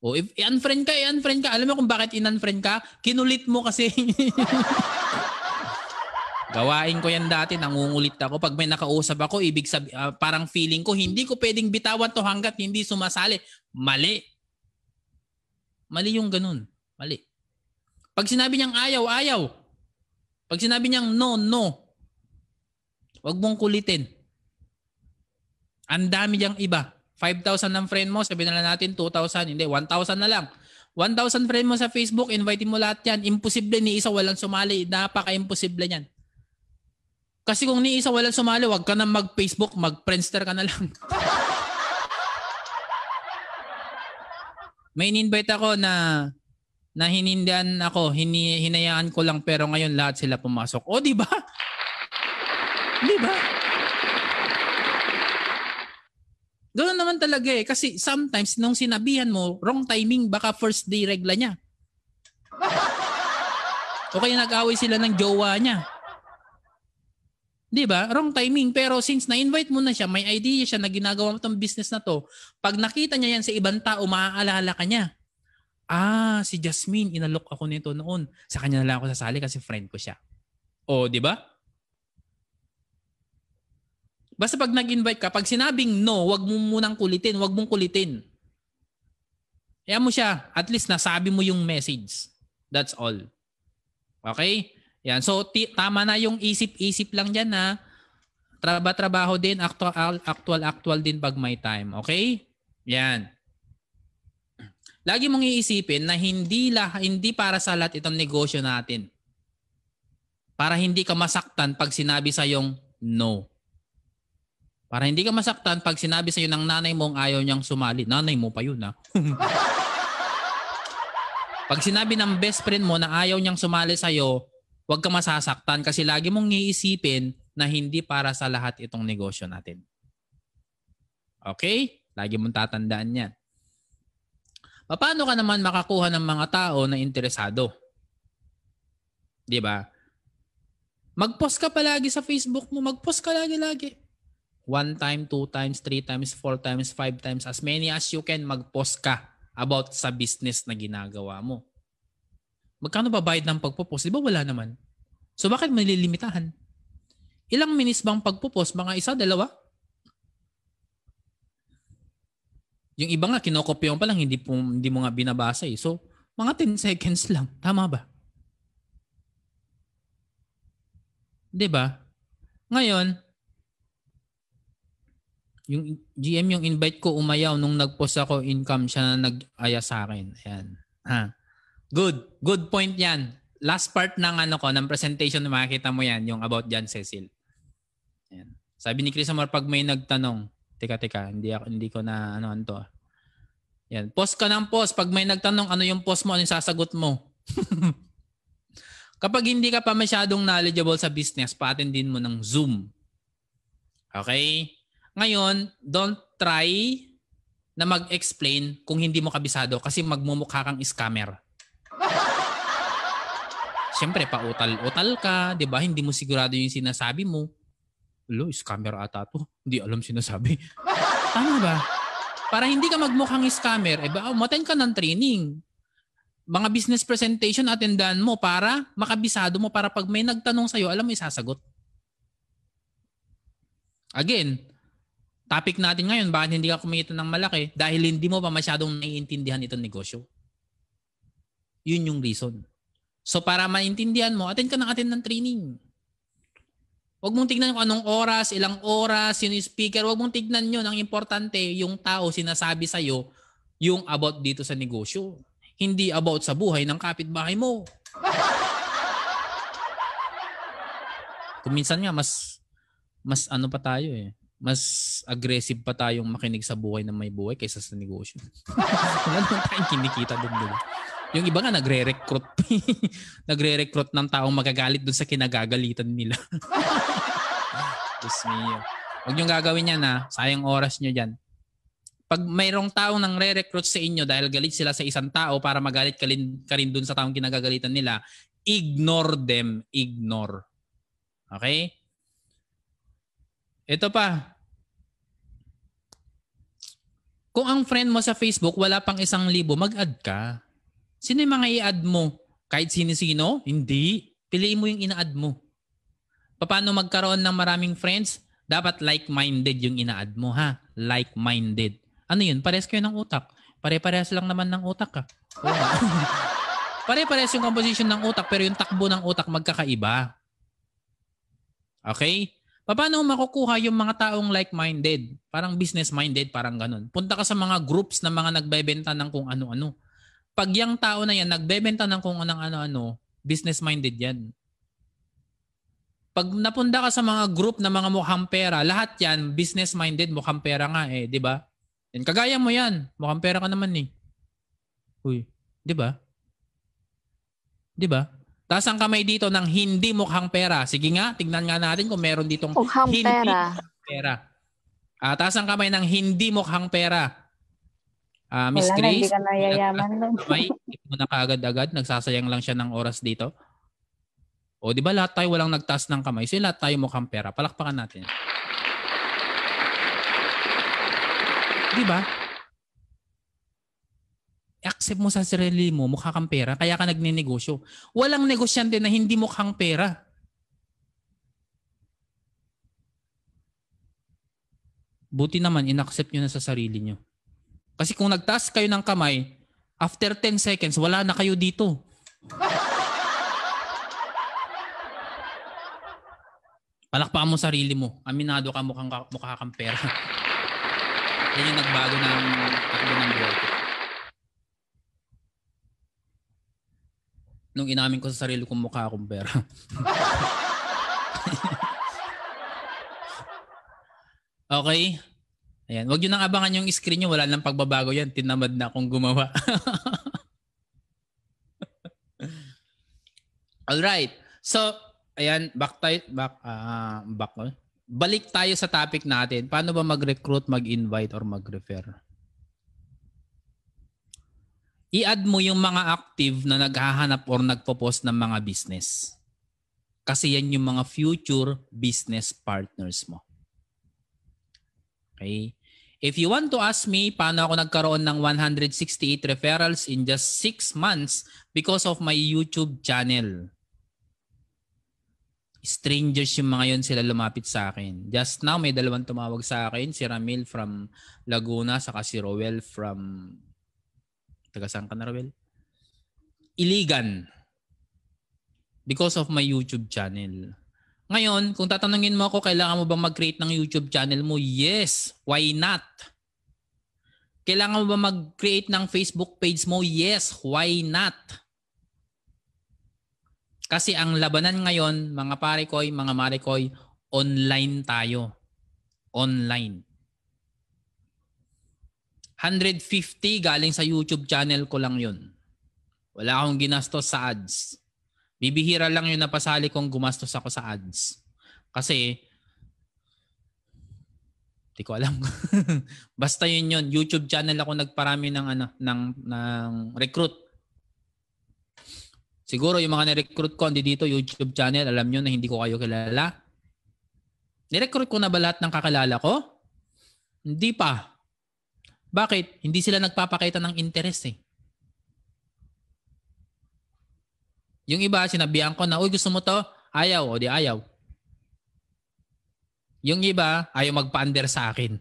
O oh, if unfriend ka, unfriend ka. Alam mo kung bakit in-unfriend ka? Kinulit mo kasi. (laughs) Gawain ko yan dati, nangungulit ako. Pag may nakausap ako, ibig sabi, uh, parang feeling ko, hindi ko pwedeng bitawan to hanggat hindi sumasali. Mali. Mali yung ganun. Mali. Pag sinabi niyang ayaw, ayaw. Pag sinabi niyang no, no. Huwag mong kulitin. Ang dami niyang iba. 5,000 ng friend mo, sabihin na lang natin 2,000, hindi, 1,000 na lang. 1,000 friend mo sa Facebook, invite mo lahat yan. Imposible ni isa walang sumali. Napaka-imposible niyan. Kasi kung ni isa walang sumali, wag ka na mag-Facebook, mag-Friendster ka na lang. (laughs) May invite ako na na hinindihan ako, hini, hinayaan ko lang pero ngayon lahat sila pumasok. O, di ba? Di ba? Doon naman talaga eh. Kasi sometimes nung sinabihan mo, wrong timing, baka first day regla niya. o kaya nag-away sila ng jowa niya. Di ba? Wrong timing. Pero since na-invite mo na siya, may idea siya na ginagawa mo itong business na to, pag nakita niya yan sa ibang tao, maaalala ka niya. Ah, si Jasmine, inalok ako nito noon. Sa kanya na lang ako sasali kasi friend ko siya. O, di ba? Basta pag nag-invite ka, pag sinabing no, wag mo munang kulitin, wag mong kulitin. Kaya mo siya, at least nasabi mo yung message. That's all. Okay? Yan. So t- tama na yung isip-isip lang diyan na traba-trabaho din, actual actual actual din pag may time. Okay? Yan. Lagi mong iisipin na hindi la hindi para sa lahat itong negosyo natin. Para hindi ka masaktan pag sinabi sa yung no. Para hindi ka masaktan pag sinabi sa'yo ng nanay mo ayaw niyang sumali. Nanay mo pa yun, ha? Ah. (laughs) pag sinabi ng best friend mo na ayaw niyang sumali sa'yo, huwag ka masasaktan kasi lagi mong iisipin na hindi para sa lahat itong negosyo natin. Okay? Lagi mong tatandaan yan. Paano ka naman makakuha ng mga tao na interesado? 'Di ba? Mag-post ka palagi sa Facebook mo, mag-post ka lagi-lagi one time, two times, three times, four times, five times, as many as you can, mag-post ka about sa business na ginagawa mo. Magkano ba bayad ng pagpo-post? Di ba wala naman? So bakit malilimitahan? Ilang minutes bang pagpo-post? Mga isa, dalawa? Yung iba nga, kinokopyon pa lang, hindi, po, hindi mo nga binabasa eh. So, mga 10 seconds lang. Tama ba? 'Di ba? Ngayon, yung GM yung invite ko umayaw nung nagpost ako income siya na nag-aya sa akin. Ayan. Ha. Good. Good point 'yan. Last part ng ano ko ng presentation na makikita mo 'yan, yung about Jan Cecil. Ayan. Sabi ni Chris Amor pag may nagtanong, teka teka, hindi ako hindi ko na ano anto. Ah. Yan. Post ka ng post. Pag may nagtanong, ano yung post mo? Ano yung sasagot mo? (laughs) Kapag hindi ka pa masyadong knowledgeable sa business, din mo ng Zoom. Okay? Ngayon, don't try na mag-explain kung hindi mo kabisado kasi magmumukha kang scammer. (laughs) Siyempre, pautal-utal ka, di ba? Hindi mo sigurado yung sinasabi mo. Hello, scammer ata to. Hindi alam sinasabi. (laughs) Tama ba? Para hindi ka magmukhang scammer, eh ba, umaten ka ng training mga business presentation atendahan mo para makabisado mo para pag may nagtanong sa'yo, alam mo isasagot. Again, Topic natin ngayon, bakit hindi ka kumita ng malaki? Dahil hindi mo pa masyadong naiintindihan itong negosyo. Yun yung reason. So para maintindihan mo, atin ka ng attend ng training. Huwag mong tignan kung anong oras, ilang oras, sino yung speaker. Huwag mong tignan yun. Ang importante, yung tao sinasabi sa'yo yung about dito sa negosyo. Hindi about sa buhay ng kapitbahay mo. Kuminsan nga, mas, mas ano pa tayo eh mas aggressive pa tayong makinig sa buhay ng may buhay kaysa sa negosyo. (laughs) Wala naman tayong kinikita doon. doon. Yung iba nga nagre-recruit. (laughs) nagre-recruit ng taong magagalit doon sa kinagagalitan nila. (laughs) Diyos mio. Huwag niyong gagawin yan ha. Sayang oras niyo dyan. Pag mayroong taong nang re-recruit sa inyo dahil galit sila sa isang tao para magalit ka rin, ka rin dun sa taong kinagagalitan nila, ignore them. Ignore. Okay? Ito pa. Kung ang friend mo sa Facebook wala pang isang libo, mag-add ka. Sino yung mga i-add mo? Kahit sino-sino? Hindi. Piliin mo yung ina-add mo. Paano magkaroon ng maraming friends? Dapat like-minded yung ina-add mo ha. Like-minded. Ano yun? Pares kayo ng utak. Pare-pares lang naman ng utak ka. Ah. (laughs) Pare-pares yung composition ng utak pero yung takbo ng utak magkakaiba. Okay? Paano makukuha yung mga taong like-minded? Parang business-minded, parang ganun. Punta ka sa mga groups na mga nagbebenta ng kung ano-ano. Pag yung tao na yan, nagbebenta ng kung anong ano-ano, business-minded yan. Pag napunta ka sa mga group na mga mukhang pera, lahat yan, business-minded, mukhang pera nga eh, di ba? Yan, kagaya mo yan, mukhang pera ka naman eh. Uy, di ba? Di ba? Taas ang kamay dito ng hindi mukhang pera. Sige nga, tignan nga natin kung meron ditong mukhang hindi pera. mukhang pera. Uh, ah, taas ang kamay ng hindi mukhang pera. Uh, Miss Grace, hindi ka nayayaman nun. kamay, (laughs) hindi mo na kaagad-agad. Nagsasayang lang siya ng oras dito. O, di ba lahat tayo walang nagtaas ng kamay? So, lahat tayo mukhang pera. Palakpakan natin. Di ba? accept mo sa sarili mo, mukha kang pera, kaya ka nagninegosyo. Walang negosyante na hindi mukhang pera. Buti naman, inaccept nyo na sa sarili nyo. Kasi kung nagtaas kayo ng kamay, after 10 seconds, wala na kayo dito. Palakpaan mo sarili mo. Aminado ka mukhang mukha kang pera. Yan yung nagbago ng takbo ng buhay ko. nung inamin ko sa sarili kong mukha akong pera. (laughs) okay? Ayan. Huwag nyo nang abangan yung screen nyo. Wala nang pagbabago yan. Tinamad na akong gumawa. (laughs) Alright. So, ayan. Back tayo. Back. Uh, back. Balik tayo sa topic natin. Paano ba mag-recruit, mag-invite, or mag-refer? i-add mo yung mga active na naghahanap or nagpo-post ng mga business. Kasi yan yung mga future business partners mo. Okay? If you want to ask me paano ako nagkaroon ng 168 referrals in just 6 months because of my YouTube channel. Strangers yung mga yun sila lumapit sa akin. Just now may dalawang tumawag sa akin, si Ramil from Laguna saka si Roel from taga saan ka na, Rabel? Iligan. Because of my YouTube channel. Ngayon, kung tatanungin mo ako, kailangan mo bang mag-create ng YouTube channel mo? Yes. Why not? Kailangan mo ba mag-create ng Facebook page mo? Yes. Why not? Kasi ang labanan ngayon, mga pare koy, mga mare koy, online tayo. Online. 150 galing sa YouTube channel ko lang yun. Wala akong ginastos sa ads. Bibihira lang yun na pasali kong gumastos ako sa ads. Kasi, di ko alam. (laughs) Basta yun yun. YouTube channel ako nagparami ng, ano, ng, ng recruit. Siguro yung mga na-recruit ko, hindi dito YouTube channel, alam nyo na hindi ko kayo kilala. Nirecruit ko na ba lahat ng kakilala ko? Hindi pa. Bakit? Hindi sila nagpapakita ng interest eh. Yung iba, sinabihan ko na, uy, gusto mo to? Ayaw, o di ayaw. Yung iba, ayaw magpa-under sa akin.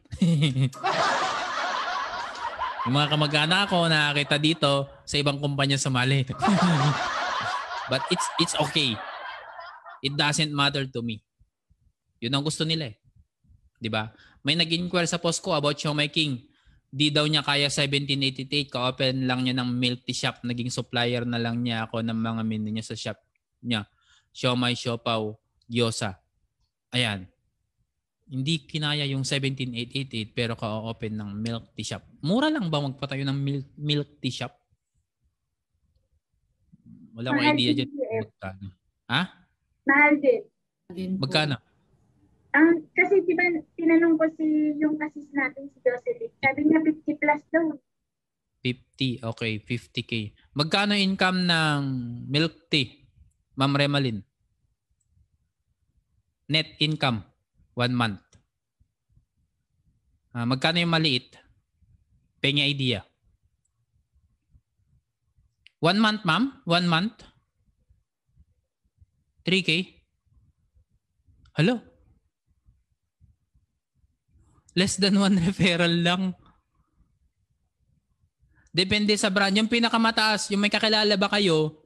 (laughs) Yung mga kamag-anak ko nakakita dito sa ibang kumpanya sa Mali. (laughs) But it's it's okay. It doesn't matter to me. Yun ang gusto nila eh. 'Di ba? May nag-inquire sa post ko about Xiaomi King di daw niya kaya 1788, ka-open lang niya ng milk tea shop. Naging supplier na lang niya ako ng mga menu niya sa shop niya. Siomay, siopaw, gyosa. Ayan. Hindi kinaya yung 1788 pero ka-open ng milk tea shop. Mura lang ba magpatayo ng milk, milk tea shop? Wala akong idea dyan. Ha? Mahal din. Magkano? Ang, ah, kasi di ba, tinanong ko si, yung kasis natin, si Jocelyn, sabi niya 50 plus daw. 50, okay, 50K. Magkano income ng milk tea, Ma'am Remalin? Net income, one month. Uh, magkano yung maliit? Pengi idea. One month, ma'am? One month? 3K? Hello? Less than one referral lang. Depende sa brand. Yung pinakamataas, yung may kakilala ba kayo,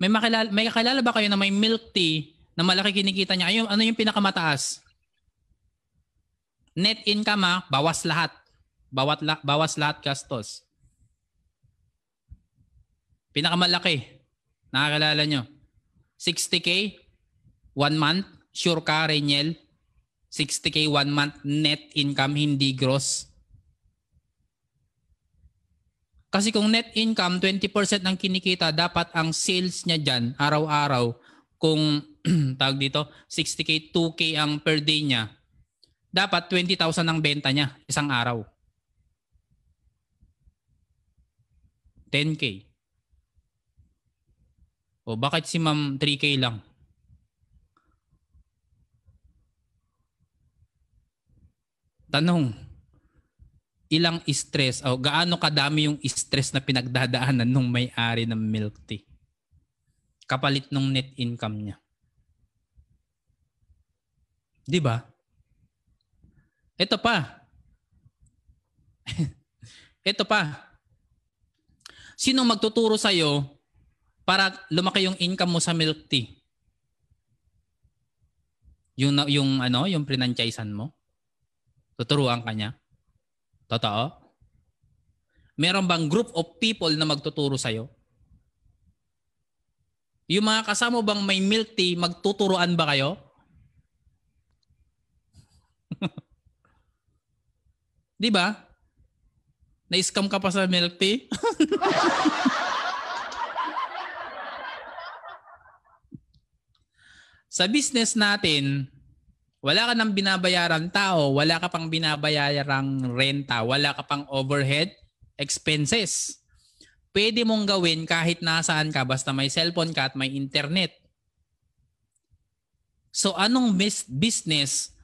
may, makilala, may kakilala ba kayo na may milk tea na malaki kinikita niya? Ayun, ano yung pinakamataas? Net income ha, ah, bawas lahat. Bawat la, bawas lahat gastos. Pinakamalaki. Nakakilala nyo. 60K, one month, sure ka, Reniel. 60K one month net income, hindi gross. Kasi kung net income, 20% ng kinikita, dapat ang sales niya diyan araw-araw, kung (clears throat) tawag dito, 60K, 2K ang per day niya, dapat 20,000 ang benta niya isang araw. 10K. O bakit si ma'am 3K lang? Tanong, ilang stress o oh, gaano kadami yung stress na pinagdadaanan nung may-ari ng milk tea? Kapalit nung net income niya. 'Di ba? Ito pa. (laughs) Ito pa. Sino magtuturo sa iyo para lumaki yung income mo sa milk tea? Yung yung ano, yung pinanchaisan mo? Tuturuan ka niya? Totoo? Meron bang group of people na magtuturo sa iyo? Yung mga kasama mo bang may milk tea, magtuturuan ba kayo? (laughs) Di ba? Na-scam ka pa sa milk tea? (laughs) sa business natin, wala ka nang binabayaran tao, wala ka pang binabayarang renta, wala ka pang overhead expenses. Pwede mong gawin kahit nasaan ka basta may cellphone ka at may internet. So anong mis- business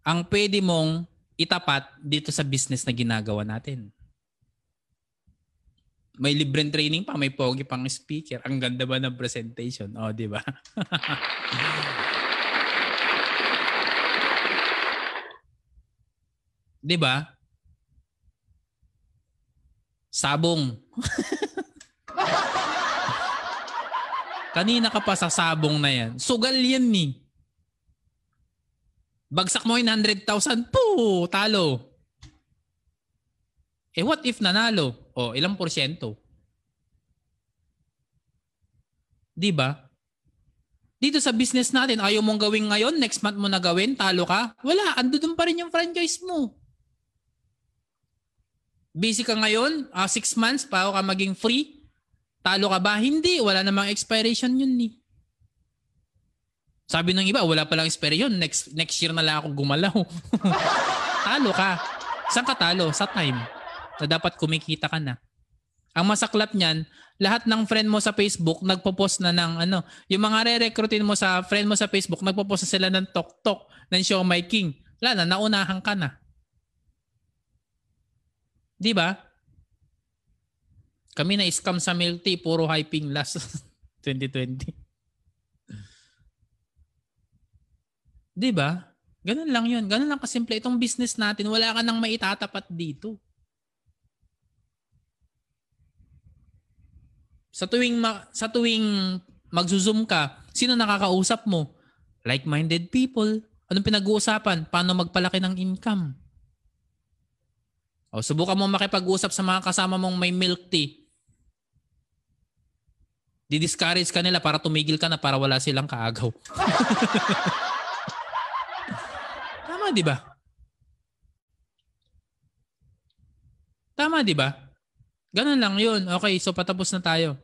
ang pwede mong itapat dito sa business na ginagawa natin? May libreng training pa, may pogi pang speaker. Ang ganda ba ng presentation? O, oh, di ba? (laughs) 'Di ba? Sabong. Kanina ka pa sa sabong na yan. Sugal yan ni. Bagsak mo yung 100,000, po, talo. Eh what if nanalo? O, oh, ilang porsyento? 'Di ba? Dito sa business natin, ayaw mong gawin ngayon, next month mo na gawin, talo ka. Wala, ando doon pa rin yung franchise mo busy ka ngayon, uh, six months, paano ka maging free? Talo ka ba? Hindi, wala namang expiration yun ni. Eh. Sabi ng iba, wala palang expiration. Next, next year na lang ako gumalaw. (laughs) talo ka. Saan ka talo? Sa time. Na dapat kumikita ka na. Ang masaklap niyan, lahat ng friend mo sa Facebook nagpo-post na ng ano, yung mga re-recruitin mo sa friend mo sa Facebook, nagpo-post na sila ng tok-tok, ng show my king. Lana, naunahan ka na. Di ba? Kami na scam sa Melty, puro hyping last 2020. (laughs) Di ba? Ganun lang yun. Ganun lang kasimple. Itong business natin, wala ka nang maitatapat dito. Sa tuwing, ma- sa tuwing magzoom ka, sino nakakausap mo? Like-minded people. Anong pinag-uusapan? Paano magpalaki ng income? O, oh, subukan mo makipag-usap sa mga kasama mong may milk tea. Di-discourage ka nila para tumigil ka na para wala silang kaagaw. (laughs) Tama, di ba? Tama, di ba? Ganun lang yun. Okay, so patapos na tayo.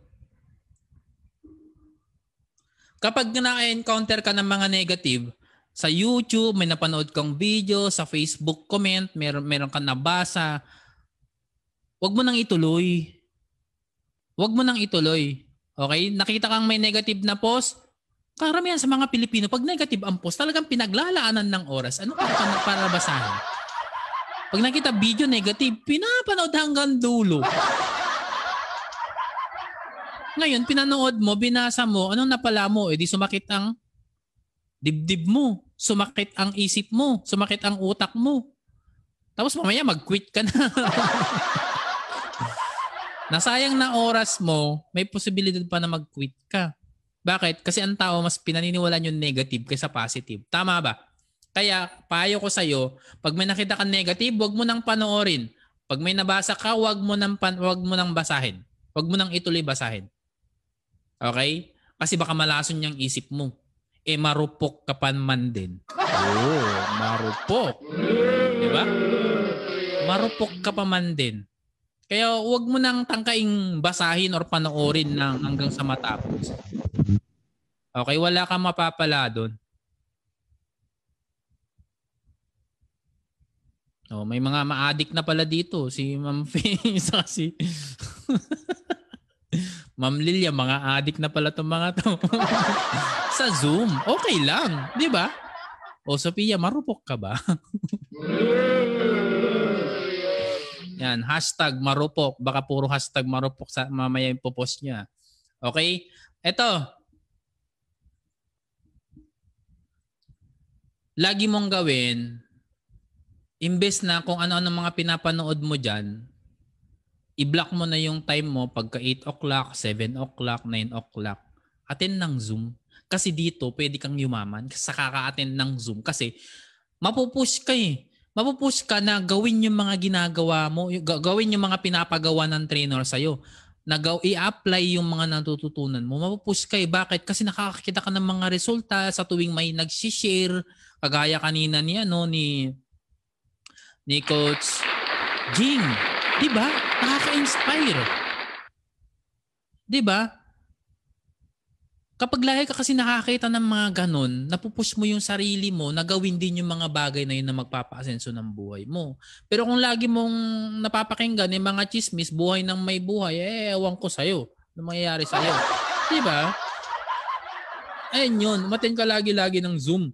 Kapag na-encounter ka ng mga negative, sa YouTube, may napanood kang video, sa Facebook comment, meron, meron kang nabasa. Huwag mo nang ituloy. Huwag mo nang ituloy. Okay? Nakita kang may negative na post, karamihan sa mga Pilipino, pag negative ang post, talagang pinaglalaanan ng oras. Ano ka pa para basahin? Pag nakita video negative, pinapanood hanggang dulo. Ngayon, pinanood mo, binasa mo, anong napala mo? Eh di sumakit ang dibdib mo, sumakit ang isip mo, sumakit ang utak mo. Tapos mamaya mag-quit ka na. (laughs) Nasayang na oras mo, may posibilidad pa na mag-quit ka. Bakit? Kasi ang tao mas pinaniniwalaan yung negative kaysa positive. Tama ba? Kaya payo ko sa'yo, pag may nakita kang negative, huwag mo nang panoorin. Pag may nabasa ka, huwag mo nang, pan- wag mo nang basahin. Huwag mo nang ituloy basahin. Okay? Kasi baka malason yung isip mo eh marupok ka pa man din. Oh, marupok. Di ba? Marupok ka pa man din. Kaya huwag mo nang tangkaing basahin or panoorin ng hanggang sa matapos. Okay, wala kang mapapala doon. Oh, may mga ma-addict na pala dito si Ma'am (laughs) Faye si (laughs) Ma'am Lilia, mga adik na pala itong mga to. (laughs) sa Zoom, okay lang. Di ba? O Sophia, marupok ka ba? (laughs) Yan, hashtag marupok. Baka puro hashtag marupok sa mamaya yung popost niya. Okay? Ito. Lagi mong gawin, imbes na kung ano-ano mga pinapanood mo dyan, i-block mo na yung time mo pagka 8 o'clock, 7 o'clock, 9 o'clock. Attend ng Zoom. Kasi dito, pwede kang yumaman sa kaka-attend ng Zoom. Kasi mapupush ka eh. Mapupush ka na gawin yung mga ginagawa mo, gawin yung mga pinapagawa ng trainer sa'yo. Na gaw, i-apply yung mga natututunan mo. Mapupush ka eh. Bakit? Kasi nakakakita ka ng mga resulta sa tuwing may nag-share. Kagaya kanina ni ano, ni ni Coach Jing. Diba? Nakaka-inspire. 'Di ba? Kapag lahi ka kasi nakakita ng mga ganun, napupush mo yung sarili mo na gawin din yung mga bagay na yun na magpapasenso ng buhay mo. Pero kung lagi mong napapakinggan yung eh, mga chismis, buhay ng may buhay, eh, ewan ko sa'yo. Ano mangyayari sa'yo? Diba? Ayun yun, umatin ka lagi-lagi ng Zoom.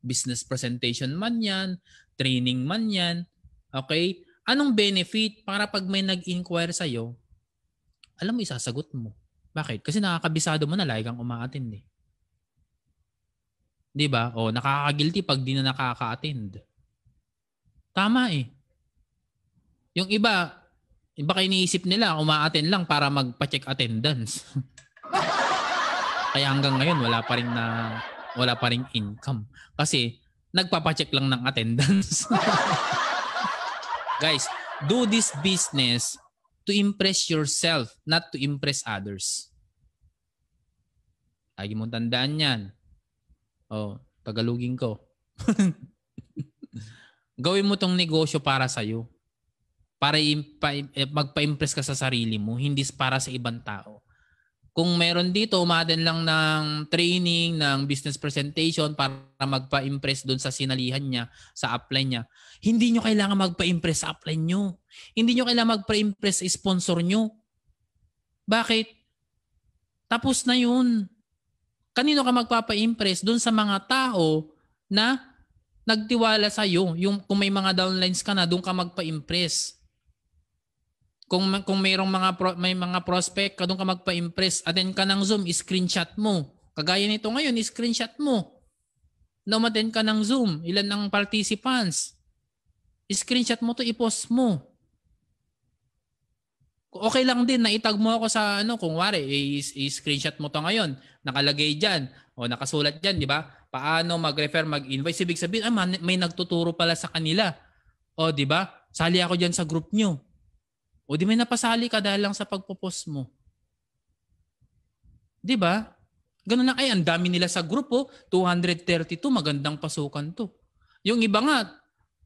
Business presentation man yan, training man yan, okay? Anong benefit para pag may nag-inquire sa iyo, alam mo, isasagot mo. Bakit? Kasi nakakabisado mo na lagi kang umaattend eh. Di ba? O, nakakagilty pag di na nakaka-attend. Tama eh. Yung iba, iba kay iniisip nila, umaattend lang para magpa-check attendance. (laughs) Kaya hanggang ngayon, wala pa rin na, wala pa rin income. Kasi, nagpapa-check lang ng attendance. (laughs) Guys, do this business to impress yourself, not to impress others. Lagi mong tandaan yan. Oh, tagalugin ko. (laughs) Gawin mo tong negosyo para sa'yo. Para eh, magpa-impress ka sa sarili mo, hindi para sa ibang tao. Kung meron dito, umaden lang ng training, ng business presentation para magpa-impress doon sa sinalihan niya, sa upline niya. Hindi nyo kailangan magpa-impress sa upline nyo. Hindi nyo kailangan magpa-impress sa sponsor nyo. Bakit? Tapos na yun. Kanino ka magpapa-impress? Doon sa mga tao na nagtiwala sa iyo. Yung kung may mga downlines ka na, doon ka magpa-impress. Kung kung mayroong mga pro, may mga prospect, ka doon ka magpa-impress, attend ka ng Zoom, screenshot mo. Kagaya nito ngayon, screenshot mo. Naumaten ka ng Zoom, ilan ng participants. Screenshot mo to, i-post mo. Okay lang din na itag mo ako sa ano, kung wari, i-screenshot mo to ngayon. Nakalagay diyan o nakasulat diyan, di ba? Paano mag-refer, mag-invite. Ibig sabihin, ah, may nagtuturo pala sa kanila. O, di ba? Sali ako diyan sa group niyo. O di may napasali ka dahil lang sa pagpo-post mo. 'Di ba? Ganun lang ay ang dami nila sa grupo, 232 magandang pasukan 'to. Yung iba nga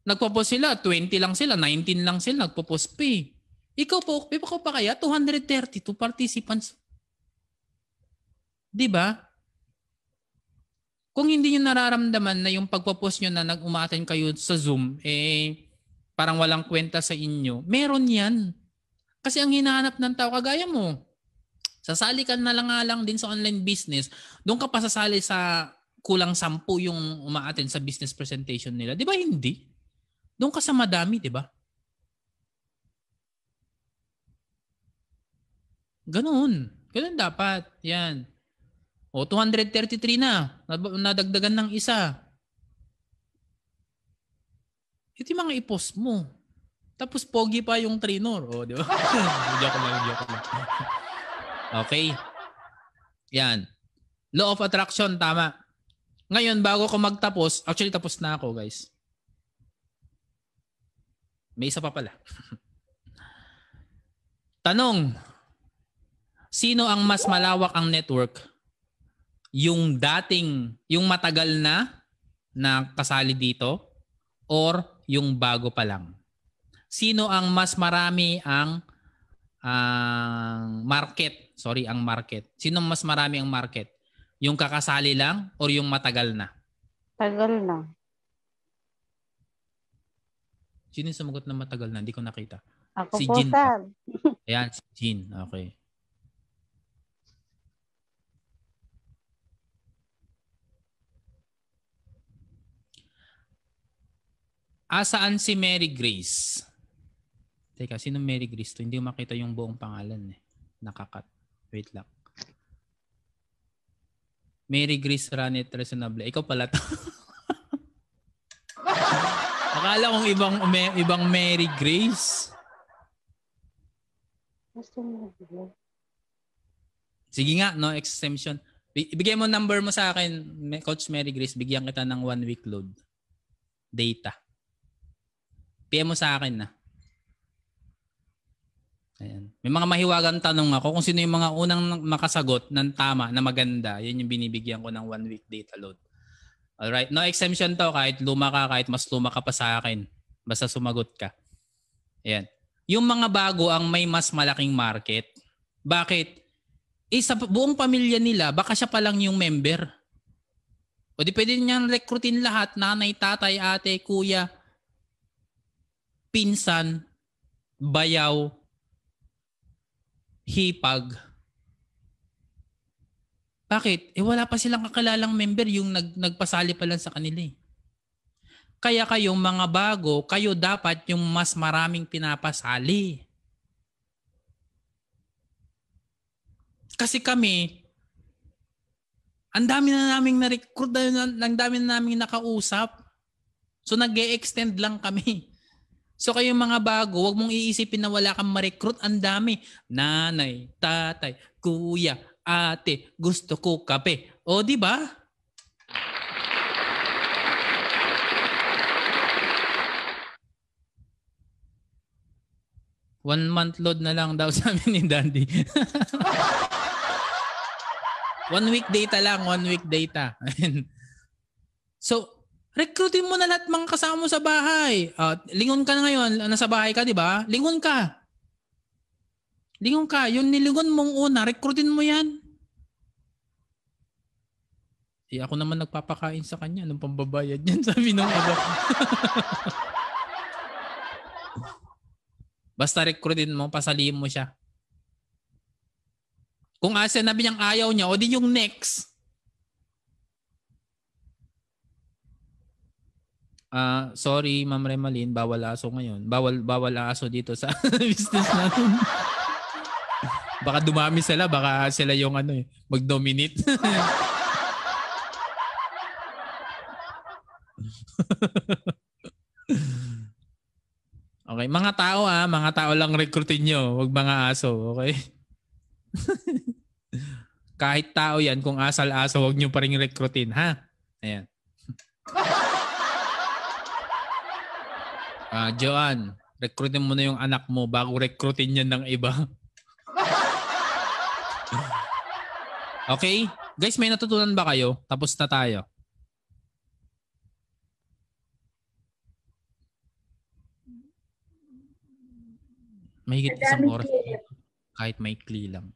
nagpo-post sila, 20 lang sila, 19 lang sila nagpo-post pa. Eh. Ikaw po, ko pa kaya 232 participants. 'Di ba? Kung hindi niyo nararamdaman na yung pagpo-post niyo na nag-umaattend kayo sa Zoom eh parang walang kwenta sa inyo, meron 'yan. Kasi ang hinahanap ng tao kagaya mo, sasali ka na lang nga lang din sa online business, doon ka pa sasali sa kulang sampu yung umaattend sa business presentation nila. Di ba hindi? Doon ka sa madami, di ba? Ganun. Ganun dapat. Yan. O, 233 na. Nadagdagan ng isa. Ito yung mga ipos mo. Tapos pogi pa yung trainer, oh, di ba? joke lang, joke lang. Okay. Yan. Law of attraction, tama. Ngayon, bago ko magtapos, actually tapos na ako, guys. May isa pa pala. (laughs) Tanong, sino ang mas malawak ang network? Yung dating, yung matagal na na kasali dito or yung bago pa lang? sino ang mas marami ang ang uh, market, sorry, ang market. Sino mas marami ang market? Yung kakasali lang or yung matagal na? Tagal na. Sino yung sumagot na matagal na? Hindi ko nakita. Ako si po, Jean. Sir. (laughs) Ayan, si Jean. Okay. Asaan si Mary Grace? Teka, sino Mary Cristo? Hindi makita yung buong pangalan eh. Nakakat. Wait lang. Mary Grace Ranet Resonable. Ikaw pala to. (laughs) Akala kong ibang may, ibang Mary Grace. Sige nga, no exemption. Ibigay mo number mo sa akin, Coach Mary Grace. Bigyan kita ng one week load. Data. PM mo sa akin na. Ah. Ayan. May mga mahiwagang tanong ako kung sino yung mga unang makasagot ng tama na maganda. Yun yung binibigyan ko ng one week data load. Alright. No exemption to kahit luma ka, kahit mas luma ka pa sa akin. Basta sumagot ka. Ayan. Yung mga bago ang may mas malaking market. Bakit? Eh sa buong pamilya nila, baka siya pa lang yung member. O di pwede niyang rekrutin lahat, nanay, tatay, ate, kuya, pinsan, bayaw, hipag. Bakit? Eh wala pa silang kakilalang member yung nag, nagpasali pa lang sa kanila eh. Kaya kayong mga bago, kayo dapat yung mas maraming pinapasali. Kasi kami, ang dami na naming na-recruit, ang dami na naming nakausap. So nag extend lang kami. So kayong mga bago, wag mong iisipin na wala kang ma-recruit. Ang dami. Nanay, tatay, kuya, ate, gusto ko kape. O, di ba? One month load na lang daw sa amin ni Dandy. (laughs) one week data lang, one week data. (laughs) so, Recruitin mo na lahat mga kasama mo sa bahay. Uh, lingon ka na ngayon, ah, nasa bahay ka, di ba? Lingon ka. Lingon ka. Yun nilingon mong una, recruitin mo yan. Eh, ako naman nagpapakain sa kanya. Anong pambabayad yan? (laughs) Sabi ng iba. (laughs) Basta recruitin mo, pasalihin mo siya. Kung asa nabi niyang ayaw niya, o din yung next, Uh, sorry, Ma'am Remalin, bawal aso ngayon. Bawal bawal aso dito sa (laughs) business natin. baka dumami sila, baka sila yung ano eh, mag-dominate. (laughs) okay, mga tao ah, mga tao lang recruitin nyo, wag mga aso, okay? (laughs) Kahit tao yan, kung asal-aso, wag nyo pa rin recruitin, ha? Ayan. Uh, ah, Joan, recruitin mo na yung anak mo bago recruitin yan ng iba. (laughs) okay? Guys, may natutunan ba kayo? Tapos na tayo. Mahigit isang oras. Kahit may kli lang.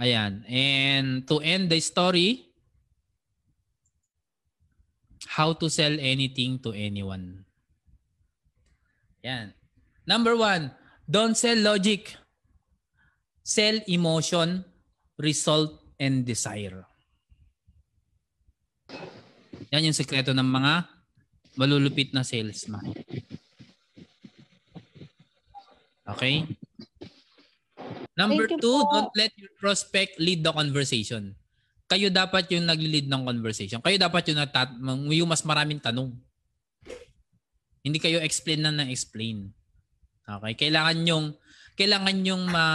Ayan. And to end the story, how to sell anything to anyone. Yan. Number one, don't sell logic. Sell emotion, result, and desire. Yan yung sekreto ng mga malulupit na salesman. Okay? Number Thank two, don't let your prospect lead the conversation. Kayo dapat yung nag-lead ng conversation. Kayo dapat yung, natat- yung mas maraming tanong. Hindi kayo explain na na-explain. Okay? Kailangan yung kailangan yung ma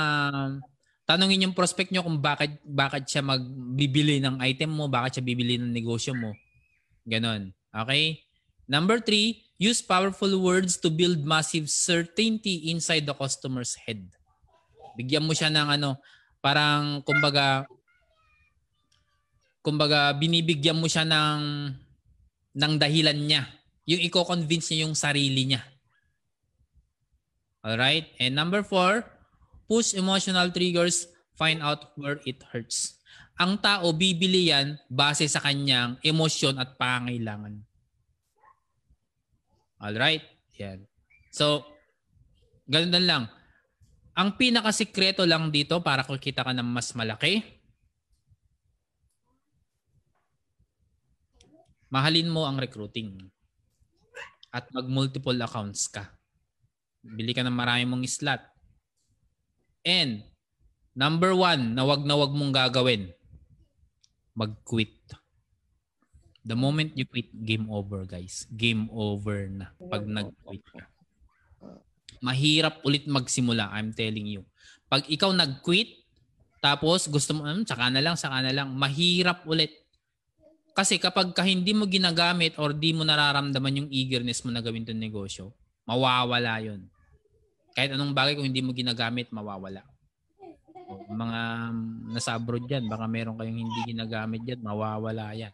tanungin yung prospect nyo kung bakit bakit siya magbibili ng item mo, bakit siya bibili ng negosyo mo. Ganon. Okay? Number three, use powerful words to build massive certainty inside the customer's head. Bigyan mo siya ng ano, parang kumbaga kumbaga binibigyan mo siya ng ng dahilan niya yung i-convince niya yung sarili niya. All right? And number four, push emotional triggers, find out where it hurts. Ang tao, bibili yan base sa kanyang emosyon at pangailangan. right? Yan. So, ganun lang. Ang pinakasikreto lang dito para kikita ka ng mas malaki, mahalin mo ang recruiting at mag-multiple accounts ka. Bili ka ng marami mong slot. And number one na wag na wag mong gagawin, mag-quit. The moment you quit, game over guys. Game over na pag nag-quit ka. Mahirap ulit magsimula, I'm telling you. Pag ikaw nag-quit, tapos gusto mo, um, hmm, saka na lang, saka na lang, mahirap ulit kasi kapag ka hindi mo ginagamit or di mo nararamdaman yung eagerness mo na gawin tong negosyo, mawawala yon. Kahit anong bagay kung hindi mo ginagamit, mawawala. O, oh, mga um, nasa abroad dyan, baka meron kayong hindi ginagamit dyan, mawawala yan.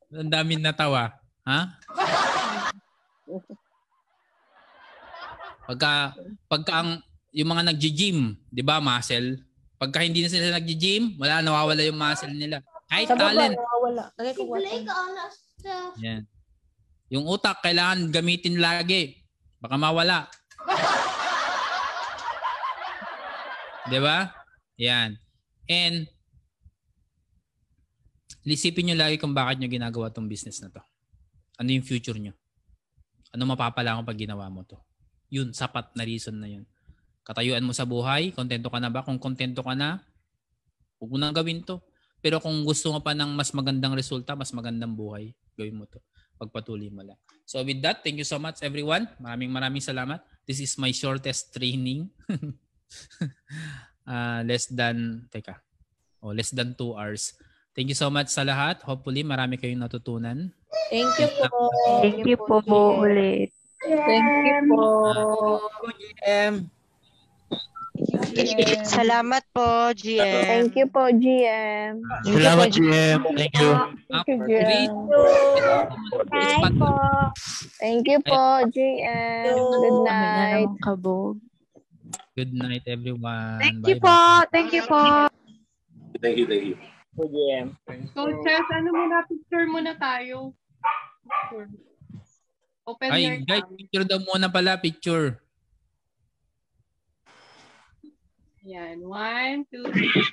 (laughs) Ang daming natawa. Ha? Pagka, pagka ang, yung mga nagji-gym, di ba, muscle? Pagka hindi na sila nag-gym, wala, nawawala yung muscle nila. Kahit Sabi talent. Ba, nawawala. Lagay Blake, all Yan. Yung utak, kailangan gamitin lagi. Baka mawala. (laughs) Di ba? Yan. And, lisipin nyo lagi kung bakit nyo ginagawa tong business na to. Ano yung future nyo? Ano mapapala kung pag ginawa mo to? Yun, sapat na reason na yun katayuan mo sa buhay, kontento ka na ba? Kung kontento ka na, huwag mo nang gawin to. Pero kung gusto mo pa ng mas magandang resulta, mas magandang buhay, gawin mo to. Pagpatuloy mo lang. So with that, thank you so much everyone. Maraming maraming salamat. This is my shortest training. uh, (laughs) less than, teka, oh, less than 2 hours. Thank you so much sa lahat. Hopefully, marami kayong natutunan. Thank you po. Thank you po, po ulit. Thank you po. Thank ah. Yes. Salamat po, GM. Thank you po, GM. Salamat, GM. Thank you. Thank you, GM. Bye po. Thank you po, GM. Good night. Good night, everyone. Thank you po. Thank you po. Thank you, thank you. Po, GM. So, Chef, ano muna, picture muna tayo. Picture. Open Ay, guys, picture daw muna pala, picture. Yeah, and one, two, three.